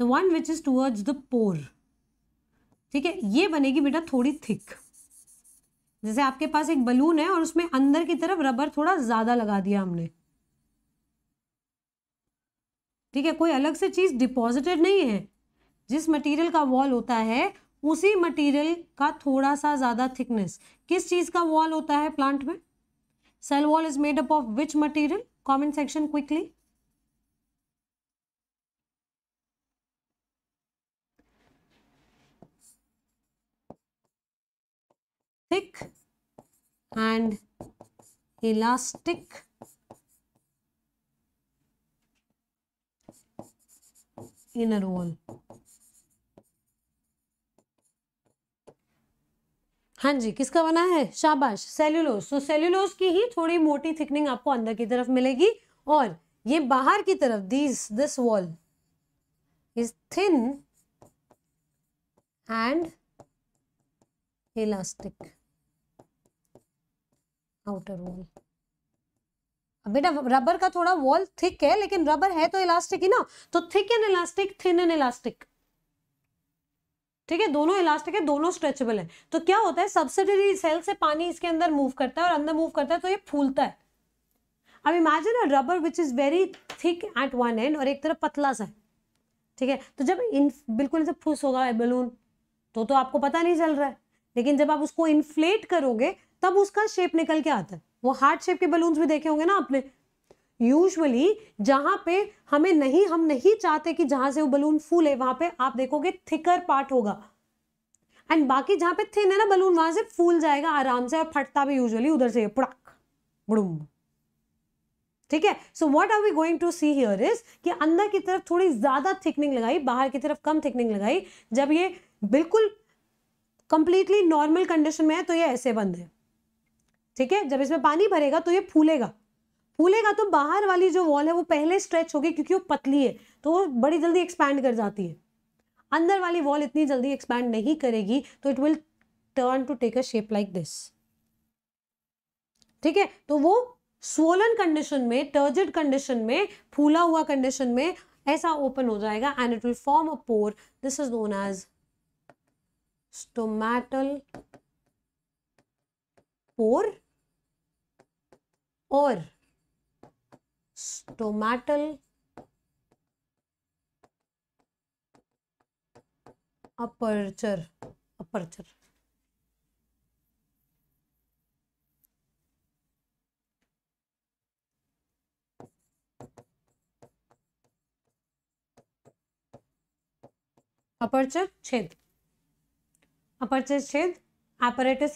the one which is towards the pore ठीक है ये बनेगी बेटा थोड़ी थिक जैसे आपके पास एक बलून है और उसमें अंदर की तरफ रबर थोड़ा ज्यादा लगा दिया हमने ठीक है कोई अलग से चीज डिपॉजिटेड नहीं है जिस मटेरियल का वॉल होता है उसी मटेरियल का थोड़ा सा ज़्यादा थिकनेस किस चीज़ का वॉल होता है प्लांट में cell wall is made up of which material comment section quickly thick and elastic inner wall हाँ जी किसका बना है शाबाश सेल्यूलोज तो सेल्यूलोज की ही थोड़ी मोटी थिकनिंग आपको अंदर की तरफ मिलेगी और ये बाहर की तरफ this this wall is thin and elastic outer wall बेटा रबर का थोड़ा वॉल थिक है लेकिन रबर है तो इलास्टिक ही ना तो thick and elastic thin and elastic ठीक है दोनों इलास्टिक है दोनों स्ट्रेचेबल है तो क्या होता है सब्सिडरी सेल से पानी इसके अंदर मूव करता है और अंदर मूव करता है तो ये फूलता है अब imagine a rubber which is very thick at one end और एक तरफ पतला सा है ठीक है तो जब इन बिल्कुल जब फूस होगा बलून तो तो आपको पता नहीं चल रहा है लेकिन जब आप उसको इन्फ्लेट करोगे तब उसका शेप निकल के आता है वो हार्ट शेप के बलून भी देखे होंगे ना आपने यूजली जहां पे हमें नहीं हम नहीं चाहते कि जहां से वो बलून फूले वहां पे आप देखोगे थिकर पार्ट होगा एंड बाकी जहां पे थिन है ना बलून वहां से फूल जाएगा आराम से और फटता भी यूजली उधर से पुड़क बुड़ूम ठीक है so what are we going to see here is कि अंदर की तरफ थोड़ी ज़्यादा थिकनिंग लगाई बाहर की तरफ कम थिकनिंग लगाई जब ये बिल्कुल कंप्लीटली नॉर्मल कंडीशन में है तो ये ऐसे बंद है ठीक है जब इसमें पानी भरेगा तो ये फूलेगा फूलेगा तो बाहर वाली जो वॉल है वो पहले स्ट्रेच होगी क्योंकि वो पतली है तो वो बड़ी जल्दी एक्सपैंड कर जाती है अंदर वाली वॉल इतनी जल्दी एक्सपैंड नहीं करेगी तो it will turn to take a shape like this ठीक है तो वो स्वोलन कंडीशन में टर्जेड कंडीशन में फूला हुआ कंडीशन में ऐसा ओपन हो जाएगा and it will form a pore this is known as stomatal pore और stomatal aperture aperture अपर्चर छेद अपर्चर छेद एपरेटिस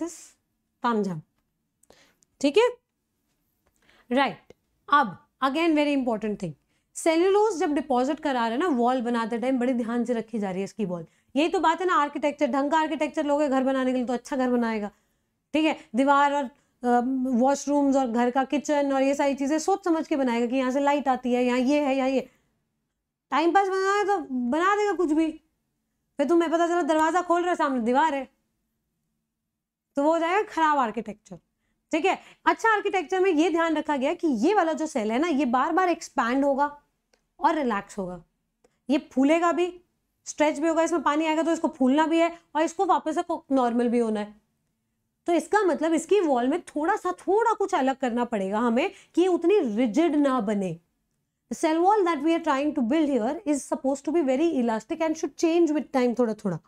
ठीक है राइट अब again very important thing cellulose जब डिपॉजिट करा रहे हैं ना वॉल बनाते टाइम बड़ी ध्यान से रखी जा रही है इसकी वॉल यही तो बात है ना आर्किटेक्चर ढंग का आर्किटेक्चर लोगे घर बनाने के लिए तो अच्छा घर बनाएगा ठीक है दीवार और वॉशरूम्स और घर का किचन और ये सारी चीज़ें सोच समझ के बनाएगा कि यहाँ से लाइट आती है यहाँ ये है यहाँ ये टाइम पास बना तो बना देगा कुछ भी फिर तुम्हें पता चला दरवाज़ा खोल रहा है सामने दीवार है तो वो हो जाएगा खराब आर्किटेक्चर ठीक है अच्छा आर्किटेक्चर में ये ध्यान रखा गया कि ये वाला जो सेल है ना ये बार बार एक्सपैंड होगा और रिलैक्स होगा ये फूलेगा भी स्ट्रेच भी होगा इसमें पानी आएगा तो इसको फूलना भी है और इसको वापस नॉर्मल भी होना है तो इसका मतलब इसकी वॉल में थोड़ा सा थोड़ा कुछ अलग करना पड़ेगा हमें कि ये उतनी रिजिड ना बने cell wall that we are trying to build here is suppose to be very elastic and should change with time थोड़ा थोड़ा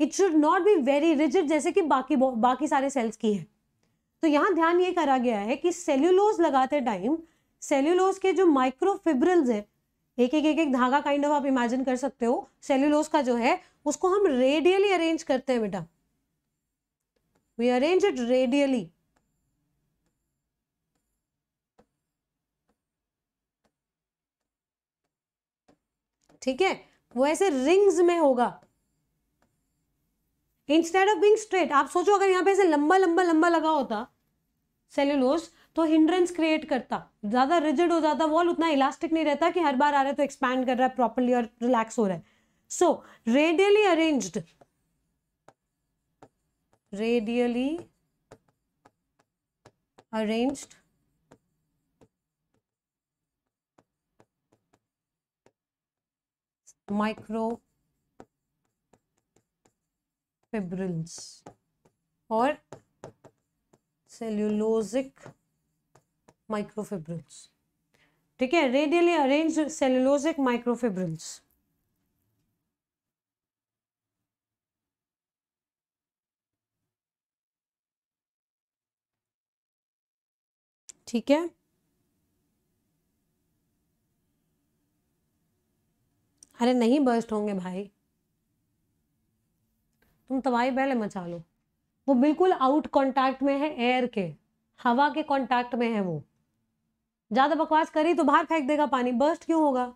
it should not be very rigid जैसे कि बाकी बाकी सारे सेल्स की है तो यहाँ ध्यान ये करा गया है कि सेल्यूलोज लगाते टाइम सेल्यूलोज के जो माइक्रोफिब्रल्स है एक एक एक एक धागा काइंड ऑफ आप इमेजिन कर सकते हो सेल्यूलोज का जो है उसको हम रेडियली अरेंज करते हैं बेटा वी अरेंज इट रेडियली ठीक है वो ऐसे रिंग्स में होगा इंस्टेड ऑफ बींग स्ट्रेट आप सोचो अगर यहां पे ऐसे लंबा लंबा लंबा लगा होता सेल्यूलोज तो हिंड्रेंस क्रिएट करता ज़्यादा रिजिड हो जाता वॉल उतना इलास्टिक नहीं रहता कि हर बार आ रहा है तो एक्सपैंड कर रहा है प्रॉपरली और रिलैक्स हो रहा है so radially arranged radially micro fibrils और सेल्यूलोजिक माइक्रोफिब्रिल्स ठीक है रेडियली अरेंज सेल्यूलोजिक माइक्रोफिब्रिल्स ठीक है अरे नहीं बस्ट होंगे भाई तुम तबाही पहले मचा लो वो बिल्कुल आउट कॉन्टैक्ट में है एयर के हवा के कॉन्टैक्ट में है वो ज़्यादा बकवास करी तो बाहर फेंक देगा पानी बर्स्ट क्यों होगा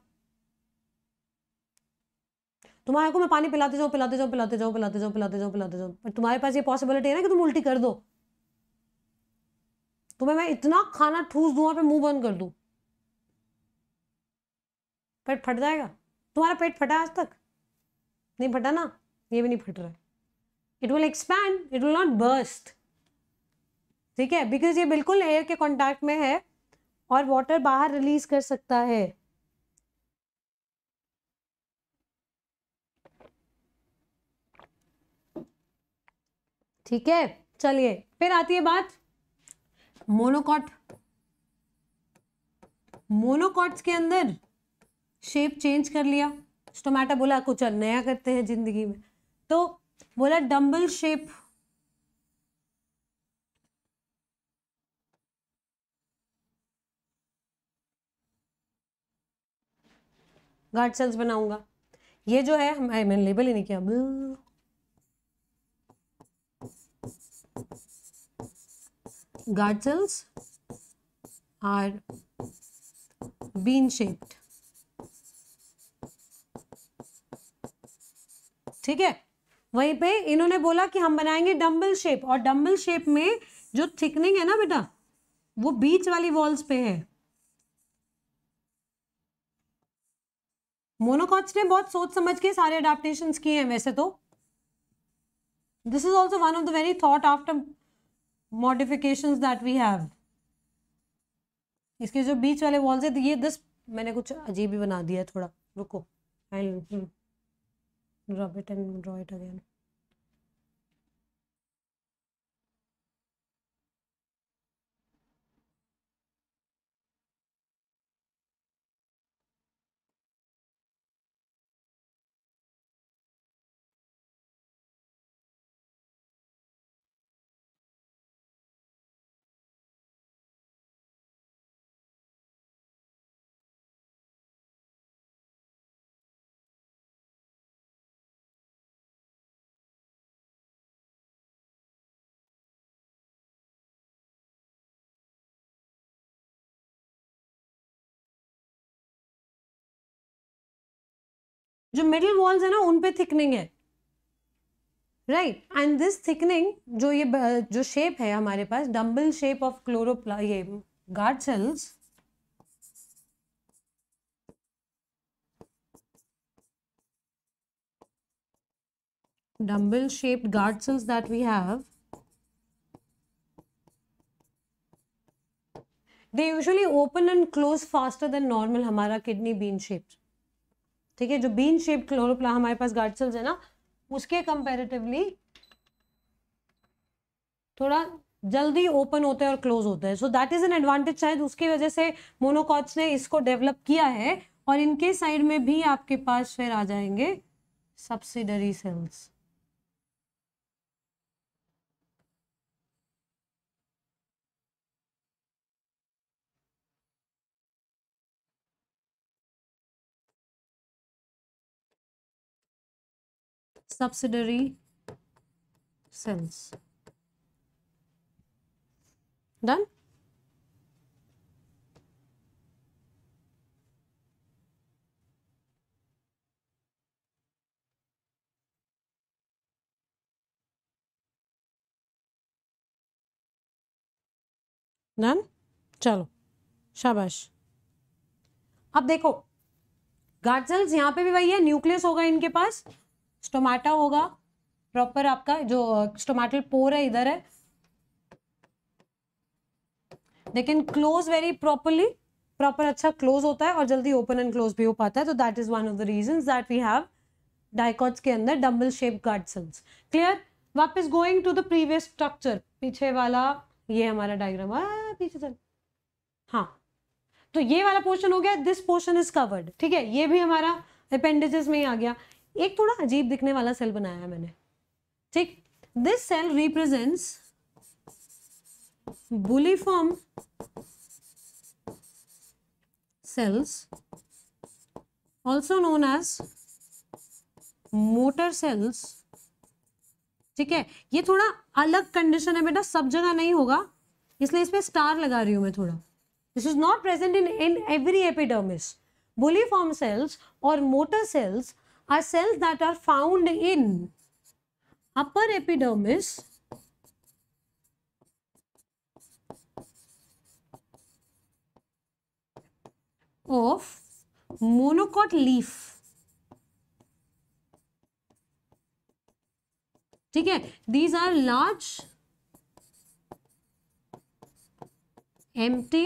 तुम्हारे को मैं पानी पिलाते जाओ पिलाते जाओ पिलाते जाओ पिलाते जाओ पिलाते जाओ पिलाते जाओ पर तुम्हारे पास ये पॉसिबिलिटी है ना कि तुम उल्टी कर दो तुम्हें मैं इतना खाना ठूस दू और फिर मुंह बंद कर दू पेट फट जाएगा तुम्हारा पेट फटा आज तक नहीं फटा ना ये भी नहीं फट रहा है it will expand it will not burst ठीक है बिकॉज ये बिल्कुल एयर के कॉन्टैक्ट में है और वाटर बाहर रिलीज कर सकता है ठीक है चलिए फिर आती है बात मोनोकॉट मोनोकॉट्स के अंदर शेप चेंज कर लिया स्टोमेटा बोला कुछ नया करते हैं जिंदगी में तो बोला डम्बल शेप गार्ड सेल्स बनाऊंगा ये जो है हम मैंने लेबल ही नहीं किया guard cells are bean shaped ठीक है वहीं पे इन्होंने बोला कि हम बनाएंगे डम्बल शेप और डम्बल शेप में जो थिकनिंग है ना बेटा वो बीच वाली वॉल्स पे है मोनोकॉट्स ने बहुत सोच समझ के सारे अडाप्टेशन किए हैं वैसे तो this is also one of the very thought after modification that we have इसके जो बीच वाले वॉल्स है तो ये दिस मैंने कुछ अजीब ही बना दिया थोड़ा रुको I rub it and draw it again जो मिडिल वॉल्स है ना उन पे थिकनिंग है राइट एंड दिस थिकनिंग जो ये जो शेप है हमारे पास डम्बल शेप ऑफ क्लोरोप्ला ये guard cells dumbbell shaped guard cells that we have they usually open and close faster than normal हमारा किडनी बीन शेप्ड ठीक है जो बीन शेप क्लोरोप्ला हमारे पास गार्ड सेल्स है ना उसके कंपेरेटिवली थोड़ा जल्दी ओपन होता है और क्लोज होता है so that is an advantage शायद उसकी वजह से मोनोकॉट्स ने इसको डेवलप किया है और इनके साइड में भी आपके पास फिर आ जाएंगे subsidiary cells subsidiary cells. Done? Done चलो शाबाश अब देखो गार्ड सेल्स यहां पे भी वही है न्यूक्लियस होगा इनके पास स्टोमाटा होगा प्रॉपर आपका जो स्टोमाटल पोर है इधर है लेकिन क्लोज वेरी प्रॉपरली प्रॉपर अच्छा क्लोज होता है और जल्दी ओपन एंड क्लोज भी हो पाता है तो that is one of the reason that we have dicots के अंदर dumbbell shape guard cells clear वापस going to the previous structure पीछे वाला ये हमारा डायग्राम पीछे चल हाँ तो ये वाला पोर्शन हो गया दिस पोर्शन इज कवर्ड ठीक है ये भी हमारा अपेंडिजेस में ही आ गया एक थोड़ा अजीब दिखने वाला सेल बनाया है मैंने ठीक this cell represents bulliform cells also known as motor cells ठीक है ये थोड़ा अलग कंडीशन है बेटा सब जगह नहीं होगा इसलिए इसमें स्टार लगा रही हूं मैं थोड़ा this is not present in in every epidermis bulliform cells और motor cells are cells that are found in upper epidermis of monocot leaf ठीक है these are large empty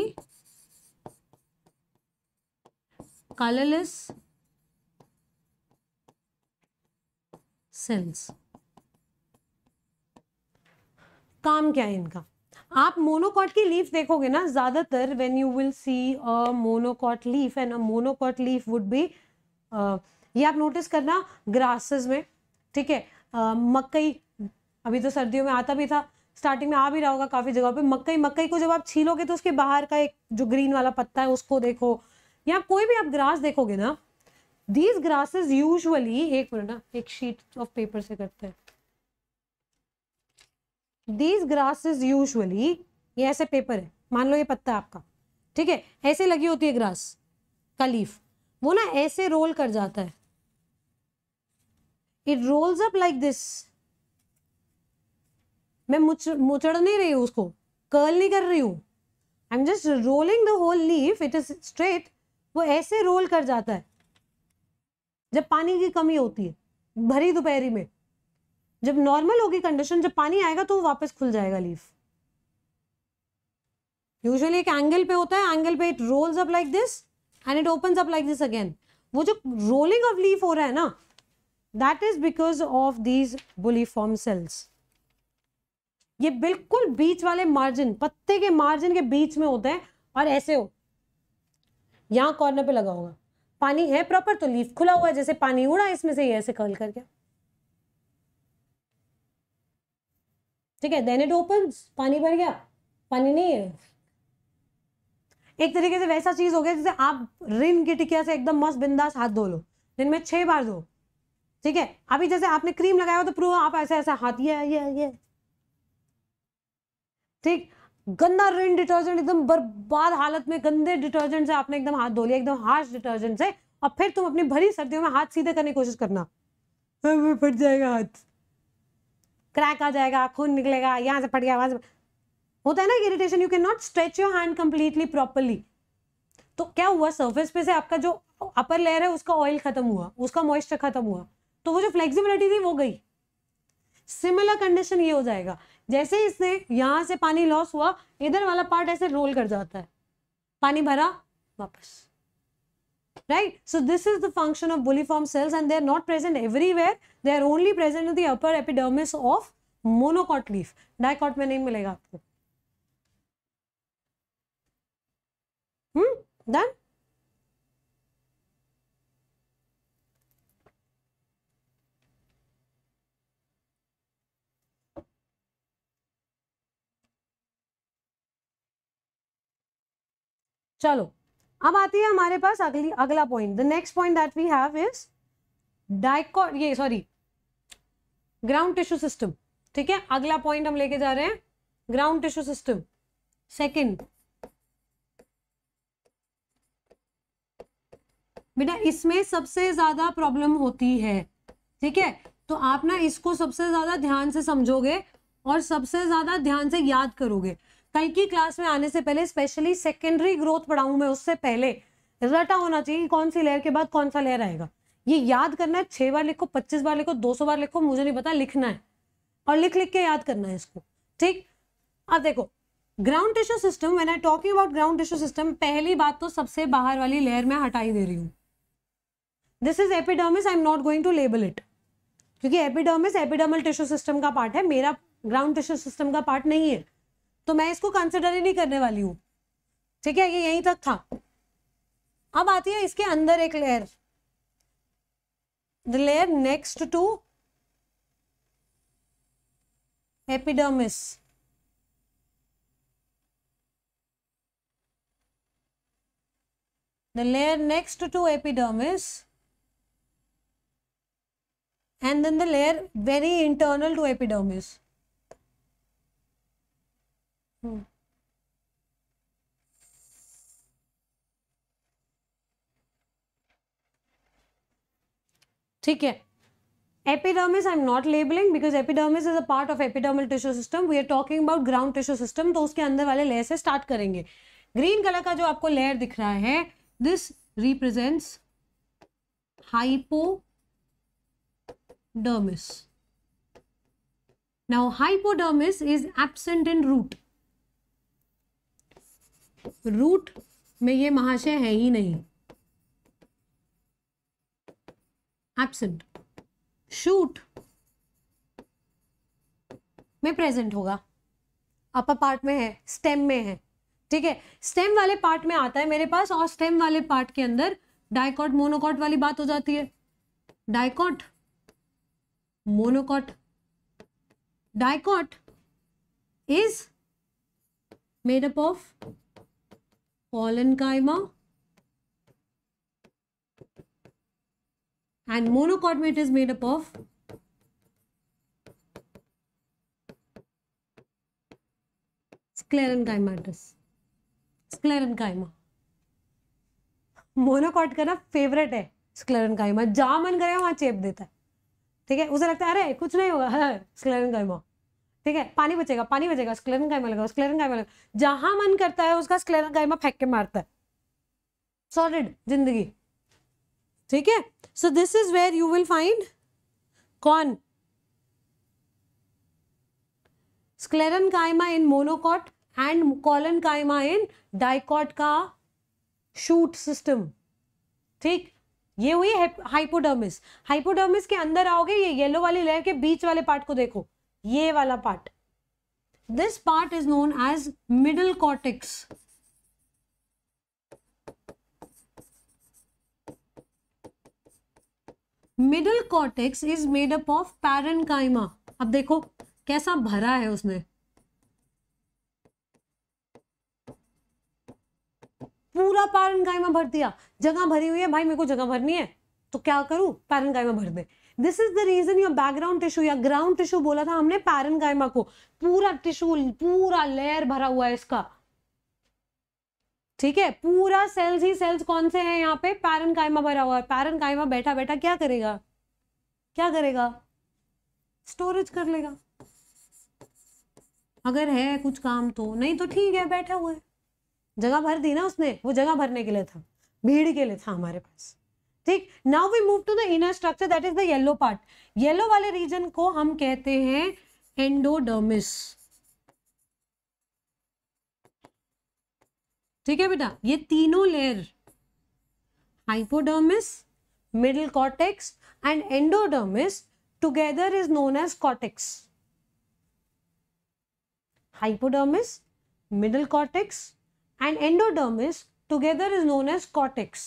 cells काम क्या है इनका आप मोनोकॉट की लीफ देखोगे ना ज्यादातर when you will see a monocot leaf and a monocot leaf would be ये आप नोटिस करना ग्रासेस में ठीक है uh, मकई अभी तो सर्दियों में आता भी था स्टार्टिंग में आ भी रहा होगा काफी जगह पे मकई मकई को जब आप छीलोगे तो उसके बाहर का एक जो ग्रीन वाला पत्ता है उसको देखो या कोई भी आप ग्रास देखोगे ना दीज ग्रासेस यूजली एक मिनट ना एक शीट ऑफ पेपर से करते हैं दीज ग्रासेस यूजली ये ऐसे पेपर है मान लो ये पत्ता आपका ठीक है ऐसे लगी होती है ग्रास का लीफ वो ना ऐसे रोल कर जाता है it rolls up like this मैं मुच मुचड़ नहीं रही हूं उसको कर्ल नहीं कर रही हूँ I am just rolling the whole leaf it is straight वो ऐसे रोल कर जाता है जब पानी की कमी होती है भरी दोपहरी में जब नॉर्मल होगी कंडीशन जब पानी आएगा तो वो वापस खुल जाएगा लीफ यूजुअली एक एंगल पे होता है एंगल पे it rolls up like this and it open up like this again वो जो रोलिंग ऑफ लीफ हो रहा है ना that is because of these bulliform cells ये बिल्कुल बीच वाले मार्जिन पत्ते के मार्जिन के बीच में होते हैं और ऐसे हो यहां कॉर्नर पे लगा होगा पानी है प्रॉपर तो लीफ खुला हुआ है जैसे पानी उड़ा इसमें से ये ऐसे कर्ल कर गया ठीक है देन इट ओपन पानी भर गया पानी नहीं है एक तरीके से वैसा चीज हो गया जैसे आप रिन की टिकिया से एकदम मस्त बिंदास हाथ धो लो दिन में छह बार धो ठीक है अभी जैसे आपने क्रीम लगाया हो तो प्रूव आप ऐसे ऐसे हाथ ये ये ये ठीक गंदा रिन डिटर्जेंट एकदम बर्बाद हालत में गंदे डिटर्जेंट से आपने एकदम हाथ धो लिया एकदम हार्श डिटर्जेंट से और फिर तुम अपनी भरी सर्दियों में हाथ सीधे करने की कोशिश करना फट जाएगा हाथ क्रैक आ जाएगा खून निकलेगा यहाँ से फट गया वहां से होता है ना irritation you can not stretch your hand completely properly तो क्या हुआ सर्फेस पे से आपका जो अपर लेयर है उसका ऑयल खत्म हुआ उसका मॉइस्चर खत्म हुआ तो वो जो फ्लेक्सिबिलिटी थी वो गई सिमिलर कंडीशन ये हो जाएगा जैसे इसने यहां से पानी लॉस हुआ इधर वाला पार्ट ऐसे रोल कर जाता है पानी भरा वापस right so this is the function of bulliform cells and they are not present everywhere they are only present in the upper epidermis of monocot leaf dicot में नहीं मिलेगा आपको डन hmm? चलो अब आती है हमारे पास अगली अगला point the next point that we have is डाइको ये सॉरी ग्राउंड टिश्यू सिस्टम ठीक है अगला पॉइंट हम लेके जा रहे हैं ग्राउंड टिश्यू सिस्टम सेकंड बेटा इसमें सबसे ज्यादा प्रॉब्लम होती है ठीक है तो आप ना इसको सबसे ज्यादा ध्यान से समझोगे और सबसे ज्यादा ध्यान से याद करोगे कल की क्लास में आने से पहले स्पेशली सेकेंडरी ग्रोथ पढ़ाऊं मैं उससे पहले रटा होना चाहिए कौन सी लेयर के बाद कौन सा लेयर आएगा ये याद करना है छह बार लिखो पच्चीस बार लिखो दो सौ बार लिखो मुझे नहीं पता लिखना है और लिख लिख के याद करना है इसको ठीक अब देखो ground tissue system when I talking about ground tissue system पहली बात तो सबसे बाहर वाली लेयर में हटाई दे रही हूँ this is epidermis I am not going to label it क्योंकि एपिडर्मिस एपिडर्मल टिश्यू सिस्टम का पार्ट है मेरा ग्राउंड टिश्यू सिस्टम का पार्ट नहीं है तो मैं इसको कंसिडर ही नहीं करने वाली हूँ ठीक है ये यहीं तक था अब आती है इसके अंदर एक layer the layer next to epidermis the layer next to epidermis and then the layer very internal to epidermis Hmm. ठीक है epidermis I am not labelling because epidermis is a part of epidermal tissue system we are talking about ground tissue system तो उसके अंदर वाले layer से start करेंगे green colour का जो आपको लेयर दिख रहा है this represents hypodermis now hypodermis is absent in root root में ये महाशय है ही नहीं एबसेंट शूट में प्रेजेंट होगा अपर पार्ट में है स्टेम में है ठीक है स्टेम वाले पार्ट में आता है मेरे पास और स्टेम वाले पार्ट के अंदर डायकॉट मोनोकॉट वाली बात हो जाती है dicot monocot dicot is made up of Polenchyma. And monocotyledon is made up of sclerenchymatis. Sclerenchyma. Monocot का ना फेवरेट है स्क्लेरनकाइमा जहाँ मन करे वहाँ चेप देता है ठीक है उसे लगता है अरे कुछ नहीं होगा स्क्लेरनकाइमा ठीक है पानी बचेगा पानी बचेगा स्क्लेरन गाइमा लगा स्क्लेरन गाइमा लगा जहां मन करता है उसका स्क्लेरन गाइमा फेंक के मारता है सॉलिड जिंदगी ठीक है so this is where you will find कौन sclerenchyma in monocot and collenchyma in dicot का शूट सिस्टम ठीक ये हुई हाइपोडर्मिस हाइपोडर्मिस के अंदर आओगे ये येलो वाली लेयर के बीच वाले पार्ट को देखो ये वाला part this part is known as middle cortex middle cortex is made up of काइमा अब देखो कैसा भरा है उसने पूरा पैरन काइमा भर दिया जगह भरी हुई है भाई मेरे को जगह भरनी है तो क्या करूं पैरन काइमा भर दे this is the reason your background tissue या ग्राउंड टिश्यू बोला था हमने पैरन को पूरा टिश्यू पूरा लेयर भरा हुआ है इसका ठीक है पूरा सेल्स ही सेल्स कौन से हैं यहाँ पे पैरनकाइमा भरा हुआ है पैरनकाइमा बैठा बैठा क्या करेगा क्या करेगा स्टोरेज कर लेगा अगर है कुछ काम तो नहीं तो ठीक है बैठा हुआ है जगह भर दी ना उसने वो जगह भरने के लिए था भीड़ के लिए था हमारे पास ठीक now we move to the inner structure that is the yellow part yellow वाले रीजन को हम कहते हैं एंडोडर्मिस ठीक है बेटा ये तीनों layer hypodermis middle cortex and endodermis together is known as cortex hypodermis middle cortex and endodermis together is known as cortex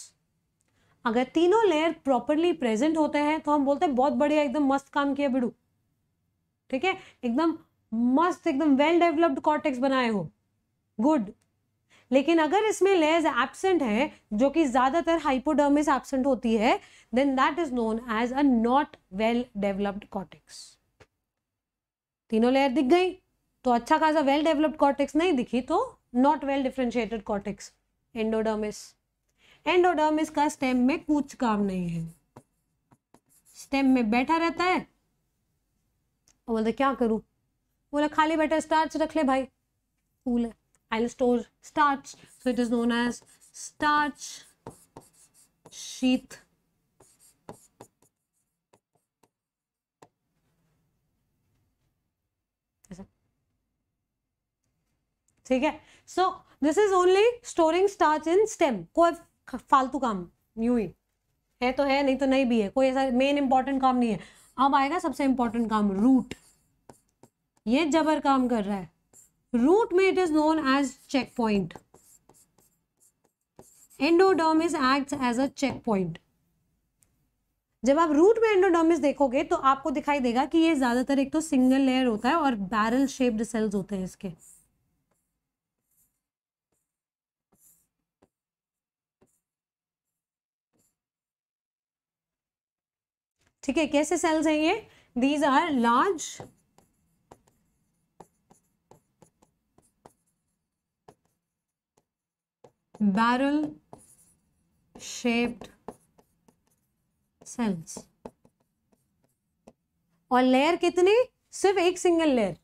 अगर तीनों लेयर प्रॉपरली प्रेजेंट होते हैं तो हम बोलते हैं बहुत बढ़िया एकदम मस्त काम किया बिड़ू ठीक है एकदम मस्त एकदम वेल डेवलप्ड कॉर्टेक्स बनाए हो गुड लेकिन अगर इसमें लेयर्स एबसेंट हैं जो कि ज़्यादातर हाइपोडर्मिस एब्सेंट होती है then that is known as a not well developed cortex तीनों लेयर दिख गई तो अच्छा खासा वेल डेवलप्ड कॉर्टेक्स नहीं दिखी तो not well differentiated cortex endodermis endoderm इसका स्टेम में कुछ काम नहीं है स्टेम में बैठा रहता है और बोलते क्या करूँ बोला खाली बैठा स्टार्च रख ले भाई फूल है I store starch so it is known as starch sheath ठीक है so this is only storing starch in stem कोई फालतू काम यूं ही है तो है नहीं तो नहीं भी है कोई ऐसा मेन इंपॉर्टेंट काम नहीं है अब आएगा सबसे इंपॉर्टेंट काम रूट ये जबर काम कर रहा है रूट में it is known as check point endodermis act as a check point जब आप रूट में एंडोडोमिस देखोगे तो आपको दिखाई देगा कि ये ज्यादातर एक तो सिंगल लेयर होता है और बैरल शेप्ड सेल्स होते हैं इसके ठीक है कैसे सेल्स हैं ये these are large barrel shaped cells और लेयर कितने सिर्फ एक सिंगल लेयर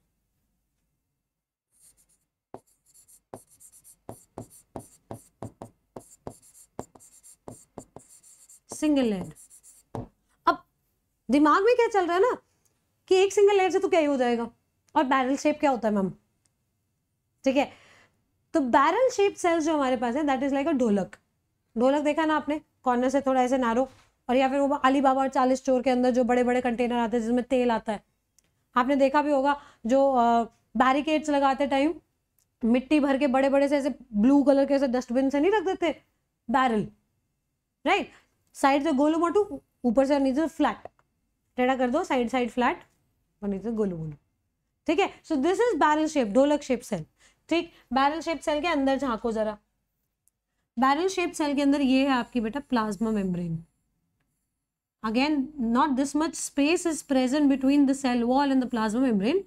सिंगल लेयर दिमाग में क्या चल रहा है ना कि एक सिंगल लेयर से तो क्या ही हो जाएगा और बैरल शेप क्या होता है मैम ठीक है तो बैरल शेप सेल्स जो हमारे पास है दैट इज लाइक अ ढोलक ढोलक देखा ना आपने कॉर्नर से थोड़ा ऐसे नारो और या फिर वो अली बाबा और चालीस स्टोर के अंदर जो बड़े बड़े कंटेनर आते हैं जिसमें तेल आता है आपने देखा भी होगा जो बैरिकेड्स लगाते टाइम मिट्टी भर के बड़े बड़े से ऐसे ब्लू कलर के ऐसे डस्टबिन से नहीं रख देते बैरल राइट साइड से गोलू मोटू ऊपर से नीचे फ्लैट टेढ़ा कर दो साइड साइड फ्लैट और नहीं तो गोलू गोलू ठीक है so this is barrel shape ढोलक शेप सेल ठीक बैरल शेप सेल के अंदर झांको जरा बैरल शेप सेल के अंदर ये है आपकी बेटा plasma membrane again not this much space is present between the cell wall and the plasma membrane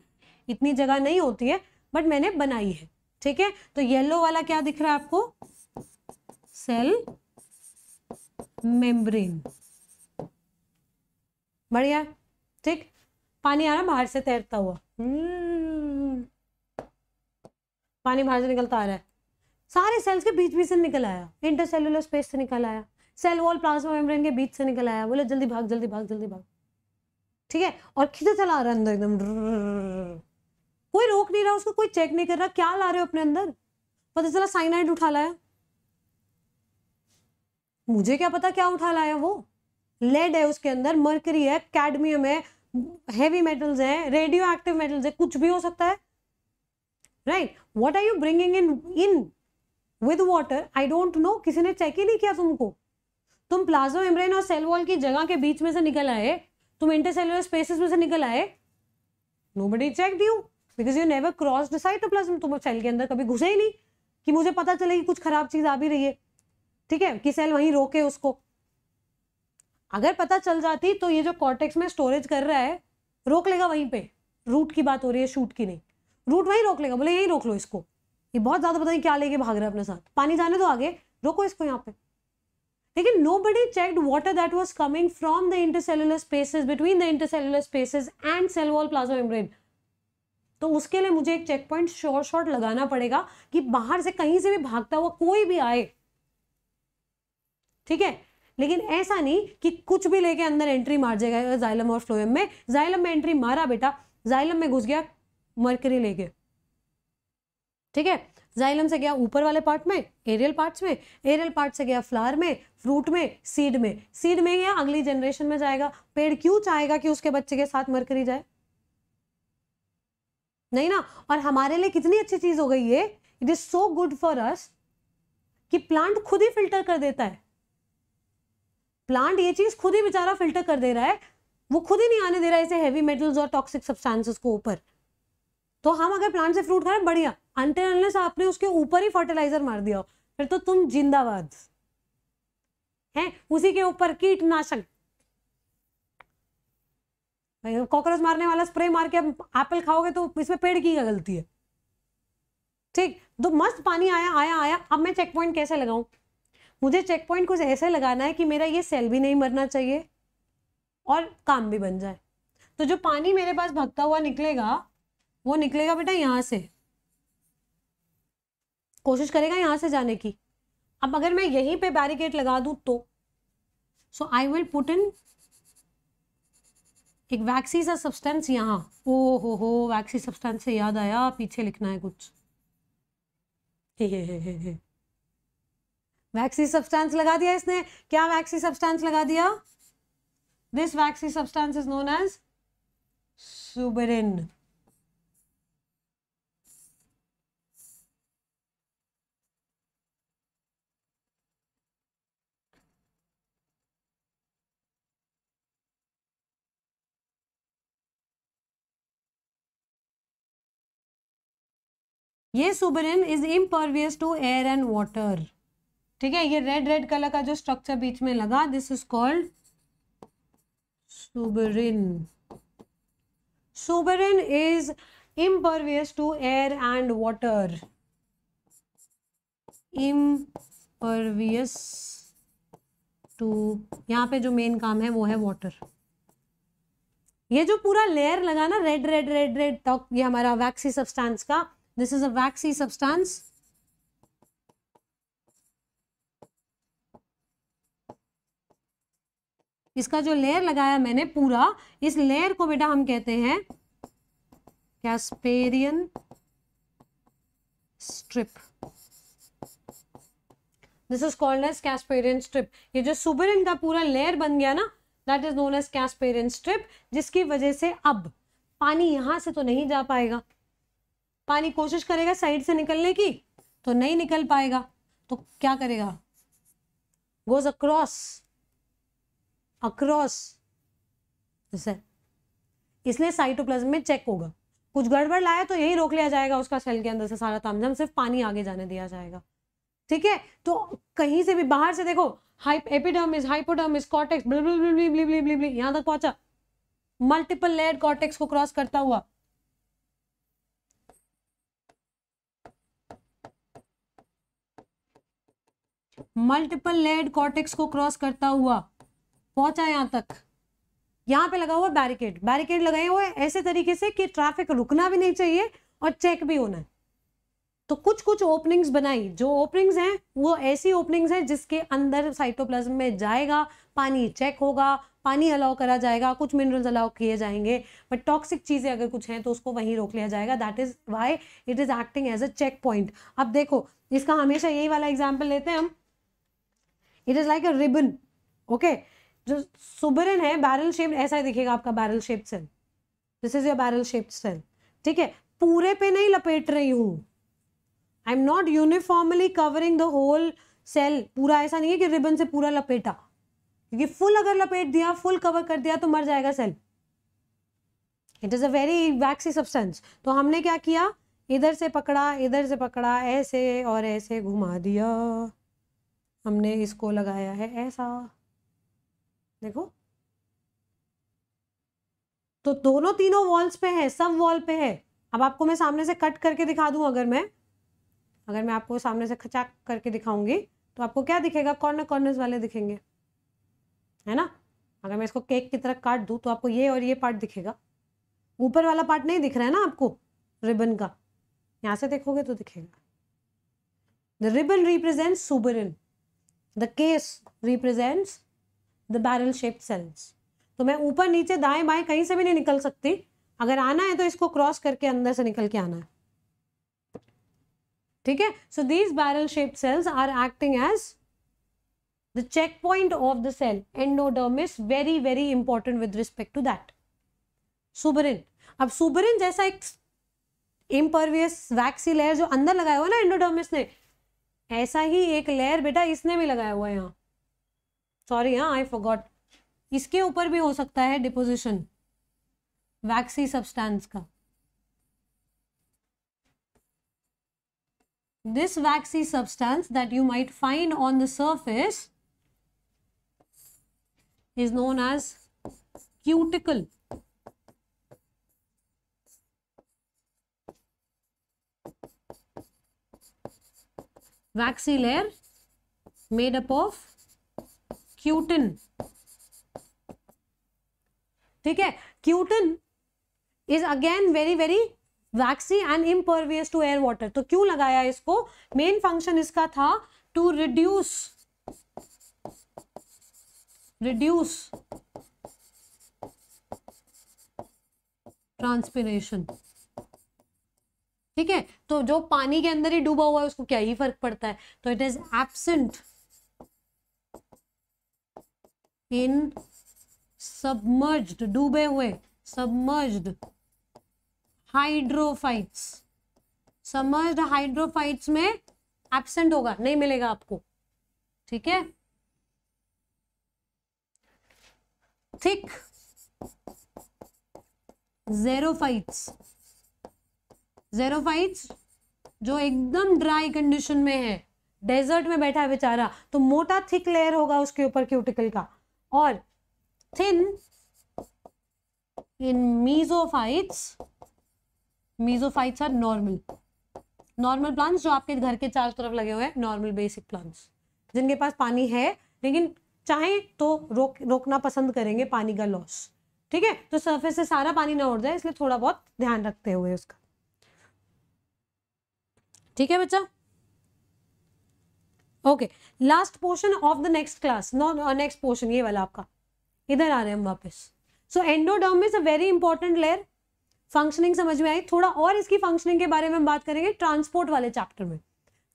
इतनी जगह नहीं होती है बट मैंने बनाई है ठीक है तो येलो वाला क्या दिख रहा है आपको सेल मेम्ब्रेन बढ़िया ठीक पानी आ रहा बाहर से तैरता हुआ हम्म। पानी बाहर से निकलता आ रहा है सारे सेल्स के बीच बीच से निकल आया इंटरसेलुलर स्पेस से निकल आया सेल वॉल प्लाज्मा मेम्ब्रेन के बीच से निकल आया बोले जल्दी भाग जल्दी भाग जल्दी भाग ठीक है और खींचे चला रहा अंदर एकदम कोई रोक नहीं रहा उसको कोई चेक नहीं कर रहा क्या ला रहे हो अपने अंदर पता चला साइनाइड उठा लाया मुझे क्या पता क्या उठा लाया वो लेड है उसके अंदर मर्करी है कैडमियम है हैवी मेटल्स हैं रेडियो एक्टिव मेटल्स है कुछ भी हो सकता है right what are you bringing in in with water I don't know किसी ने चेक ही नहीं किया तुमको तुम प्लाजो एम्ब्रेन और सेल वॉल की जगह के बीच में से निकल आए तुम इंटरसेलर स्पेसिस में से निकल आए nobody check you because you never cross the cytoplasm तुम सेल के अंदर कभी घुसे ही नहीं कि मुझे पता चले कि कुछ खराब चीज आ भी रही है ठीक है कि सेल वहीं रोके उसको अगर पता चल जाती तो ये जो कॉर्टेक्स में स्टोरेज कर रहा है रोक लेगा वहीं पे रूट की बात हो रही है शूट की नहीं रूट वहीं रोक लेगा बोले यहीं रोक लो इसको ये बहुत ज़्यादा पता नहीं क्या लेके भाग रहा है अपने साथ पानी जाने दो आगे रोको इसको यहाँ पे लेकिन nobody checked water that was coming from the intercellular spaces between the intercellular spaces and cell wall plasma membrane तो उसके लिए मुझे एक चेक पॉइंट शॉर्ट शॉर्ट लगाना पड़ेगा कि बाहर से कहीं से भी भागता हुआ कोई भी आए ठीक है लेकिन ऐसा नहीं कि कुछ भी लेके अंदर एंट्री मार जाएगा जाइलम और फ्लोएम में जाइलम में एंट्री मारा बेटा जाइलम में घुस गया मरकरी लेके ठीक है जाइलम से गया ऊपर वाले पार्ट में एरियल पार्ट्स में एरियल पार्ट से गया फ्लावर में फ्रूट में सीड में सीड में गया अगली जनरेशन में जाएगा पेड़ क्यों चाहेगा कि उसके बच्चे के साथ मरकरी जाए नहीं ना और हमारे लिए कितनी अच्छी चीज हो गई ये it is so good for us कि प्लांट खुद ही फिल्टर कर देता है प्लांट ये चीज खुद ही बेचारा फिल्टर कर दे रहा है वो खुद ही नहीं आने दे रहा है ऐसे हैवी मेटल्स और टॉक्सिक सब्सटेंसेस को ऊपर तो हम अगर प्लांट से फ्रूट खा रहे बढ़िया अनलेस आपने उसके ऊपर ही फर्टिलाइजर मार दिया हो फिर तो तुम जिंदाबाद हैं उसी के ऊपर कीटनाशक कॉकरोच मारने वाला स्प्रे मार के एप्पल खाओगे तो इसमें पेड़ की गलती है ठीक तो मस्त पानी आया आया आया अब मैं चेक पॉइंट कैसे लगाऊं मुझे चेक पॉइंट कुछ ऐसा लगाना है कि मेरा ये सेल भी नहीं मरना चाहिए और काम भी बन जाए तो जो पानी मेरे पास भगता हुआ निकलेगा वो निकलेगा बेटा यहाँ से कोशिश करेगा यहाँ से जाने की अब अगर मैं यहीं पे बैरिकेड लगा दूँ तो सो आई विल पुट इन एक वैक्सी सा सब्सटेंस यहाँ ओ हो हो वैक्सी सब्सटेंस से याद आया पीछे लिखना है कुछ हे हे हे हे वैक्सी सब्सटेंस लगा दिया इसने क्या वैक्सी सब्सटेंस लगा दिया this waxy substance is known as suberin ये suberin is impervious to air and water ठीक है ये रेड रेड कलर का जो स्ट्रक्चर बीच में लगा this is called suberin suberin is impervious to air and water impervious to यहाँ पे जो मेन काम है वो है वाटर ये जो पूरा लेयर लगा ना रेड रेड रेड रेड टॉक ये हमारा वैक्सी सब्सटेंस का this is a waxy substance इसका जो लेयर लगाया मैंने पूरा इस लेयर को बेटा हम कहते हैं Casparian strip this is called as Casparian strip ये जो सुबरिन का पूरा लेयर बन गया ना that is known as Casparian strip जिसकी वजह से अब पानी यहां से तो नहीं जा पाएगा पानी कोशिश करेगा साइड से निकलने की तो नहीं निकल पाएगा तो क्या करेगा गोज अक्रॉस अक्रॉस सर इसलिए साइटोप्लाज्म में चेक होगा कुछ गड़बड़ लाया तो यही रोक लिया जाएगा उसका सेल के अंदर से सारा तामझाम सिर्फ पानी आगे जाने दिया जाएगा ठीक है तो कहीं से भी बाहर से देखो एपिडर्मिस हाइपोडर्मिस कॉर्टेक्स यहां तक पहुंचा मल्टीपल लेयर कॉर्टेक्स को क्रॉस करता हुआ मल्टीपल लेयर कॉर्टेक्स को क्रॉस करता हुआ पहुंचा यहां तक यहाँ पे लगा हुआ बैरिकेड बैरिकेड लगाए हुए ऐसे तरीके से कि ट्रैफिक रुकना भी नहीं चाहिए और चेक भी होना है तो कुछ कुछ ओपनिंग्स बनाई जो ओपनिंग्स हैं वो ऐसी ओपनिंग्स हैं जिसके अंदर साइटोप्लाज्म में जाएगा पानी चेक होगा पानी अलाउ करा जाएगा कुछ मिनरल्स अलाउ किए जाएंगे बट टॉक्सिक चीज़ें अगर कुछ हैं तो उसको वहीं रोक लिया जाएगा that is why it is acting as a check checkpoint अब देखो इसका हमेशा यही वाला एग्जाम्पल लेते हैं हम it is like a ribbon okay जो सुबरन है बैरल शेप ऐसा ही दिखेगा आपका barrel shape cell this is your barrel shape cell ठीक है पूरे पे नहीं लपेट रही हूँ I am not uniformly covering the whole cell पूरा ऐसा नहीं है कि रिबन से पूरा लपेटा क्योंकि फुल अगर लपेट दिया फुल कवर कर दिया तो मर जाएगा cell it is a very waxy substance तो हमने क्या किया इधर से पकड़ा इधर से पकड़ा ऐसे और ऐसे घुमा दिया हमने इसको लगाया है ऐसा देखो तो दोनों तीनों वॉल्स पे है सब वॉल पे है अब आपको मैं सामने से कट करके दिखा दूं अगर मैं अगर मैं आपको सामने से खचाक करके दिखाऊंगी तो आपको क्या दिखेगा कॉर्नर कॉर्नर वाले दिखेंगे है ना अगर मैं इसको केक की तरह काट दूं तो आपको ये और ये पार्ट दिखेगा ऊपर वाला पार्ट नहीं दिख रहा है ना आपको रिबन का यहां से देखोगे तो दिखेगा the ribbon represent suberin the case represents the barrel shape cells तो मैं ऊपर नीचे दाएं बाएं कहीं से भी नहीं निकल सकती अगर आना है तो इसको क्रॉस करके अंदर से निकल के आना है ठीक है so these barrel shape cells are acting as check checkpoint of the cell endoderm is very very important with respect to that suberin अब सुबरिन जैसा एक इम्परवियस वैक्सी लेयर जो अंदर लगाया हुआ ना एंडोडर्मिस ने ऐसा ही एक लेयर बेटा इसने भी लगाया हुआ है यहाँ सॉरी हाँ आई फॉरगॉट इसके ऊपर भी हो सकता है डिपोजिशन वैक्सी सब्सटेंस का this waxy substance that you might find on the surface is known as cuticle waxy layer made up of cutin ठीक है cutin is again very very waxy and impervious to air water तो क्यों लगाया इसको main function इसका था to reduce reduce transpiration ठीक है तो जो पानी के अंदर ही डूबा हुआ है उसको क्या ही फर्क पड़ता है तो it is absent in submerged डूबे हुए सबमर्ज्ड हाइड्रोफाइट्स समर्ज्ड हाइड्रोफाइट्स में एबसेंट होगा नहीं मिलेगा आपको ठीक है थिक जेरोफाइट्स जेरोफाइट्स जो एकदम ड्राई कंडीशन में है डेजर्ट में बैठा है बेचारा तो मोटा थिक लेयर होगा उसके ऊपर क्यूटिकल का और thin in mesophytes mesophytes are normal normal plants जो आपके घर के चारों तरफ लगे हुए हैं नॉर्मल बेसिक प्लांट्स जिनके पास पानी है लेकिन चाहे तो रोक रोकना पसंद करेंगे पानी का लॉस ठीक है तो सरफेस से सारा पानी ना उड़ जाए इसलिए थोड़ा बहुत ध्यान रखते हुए उसका ठीक है बच्चा okay last portion of the next class no next portion ये वाला आपका इधर आ रहे हैं हम वापस so endoderm is a very important layer functioning समझ में आई थोड़ा और इसकी फंक्शनिंग के बारे में हम बात करेंगे ट्रांसपोर्ट वाले चैप्टर में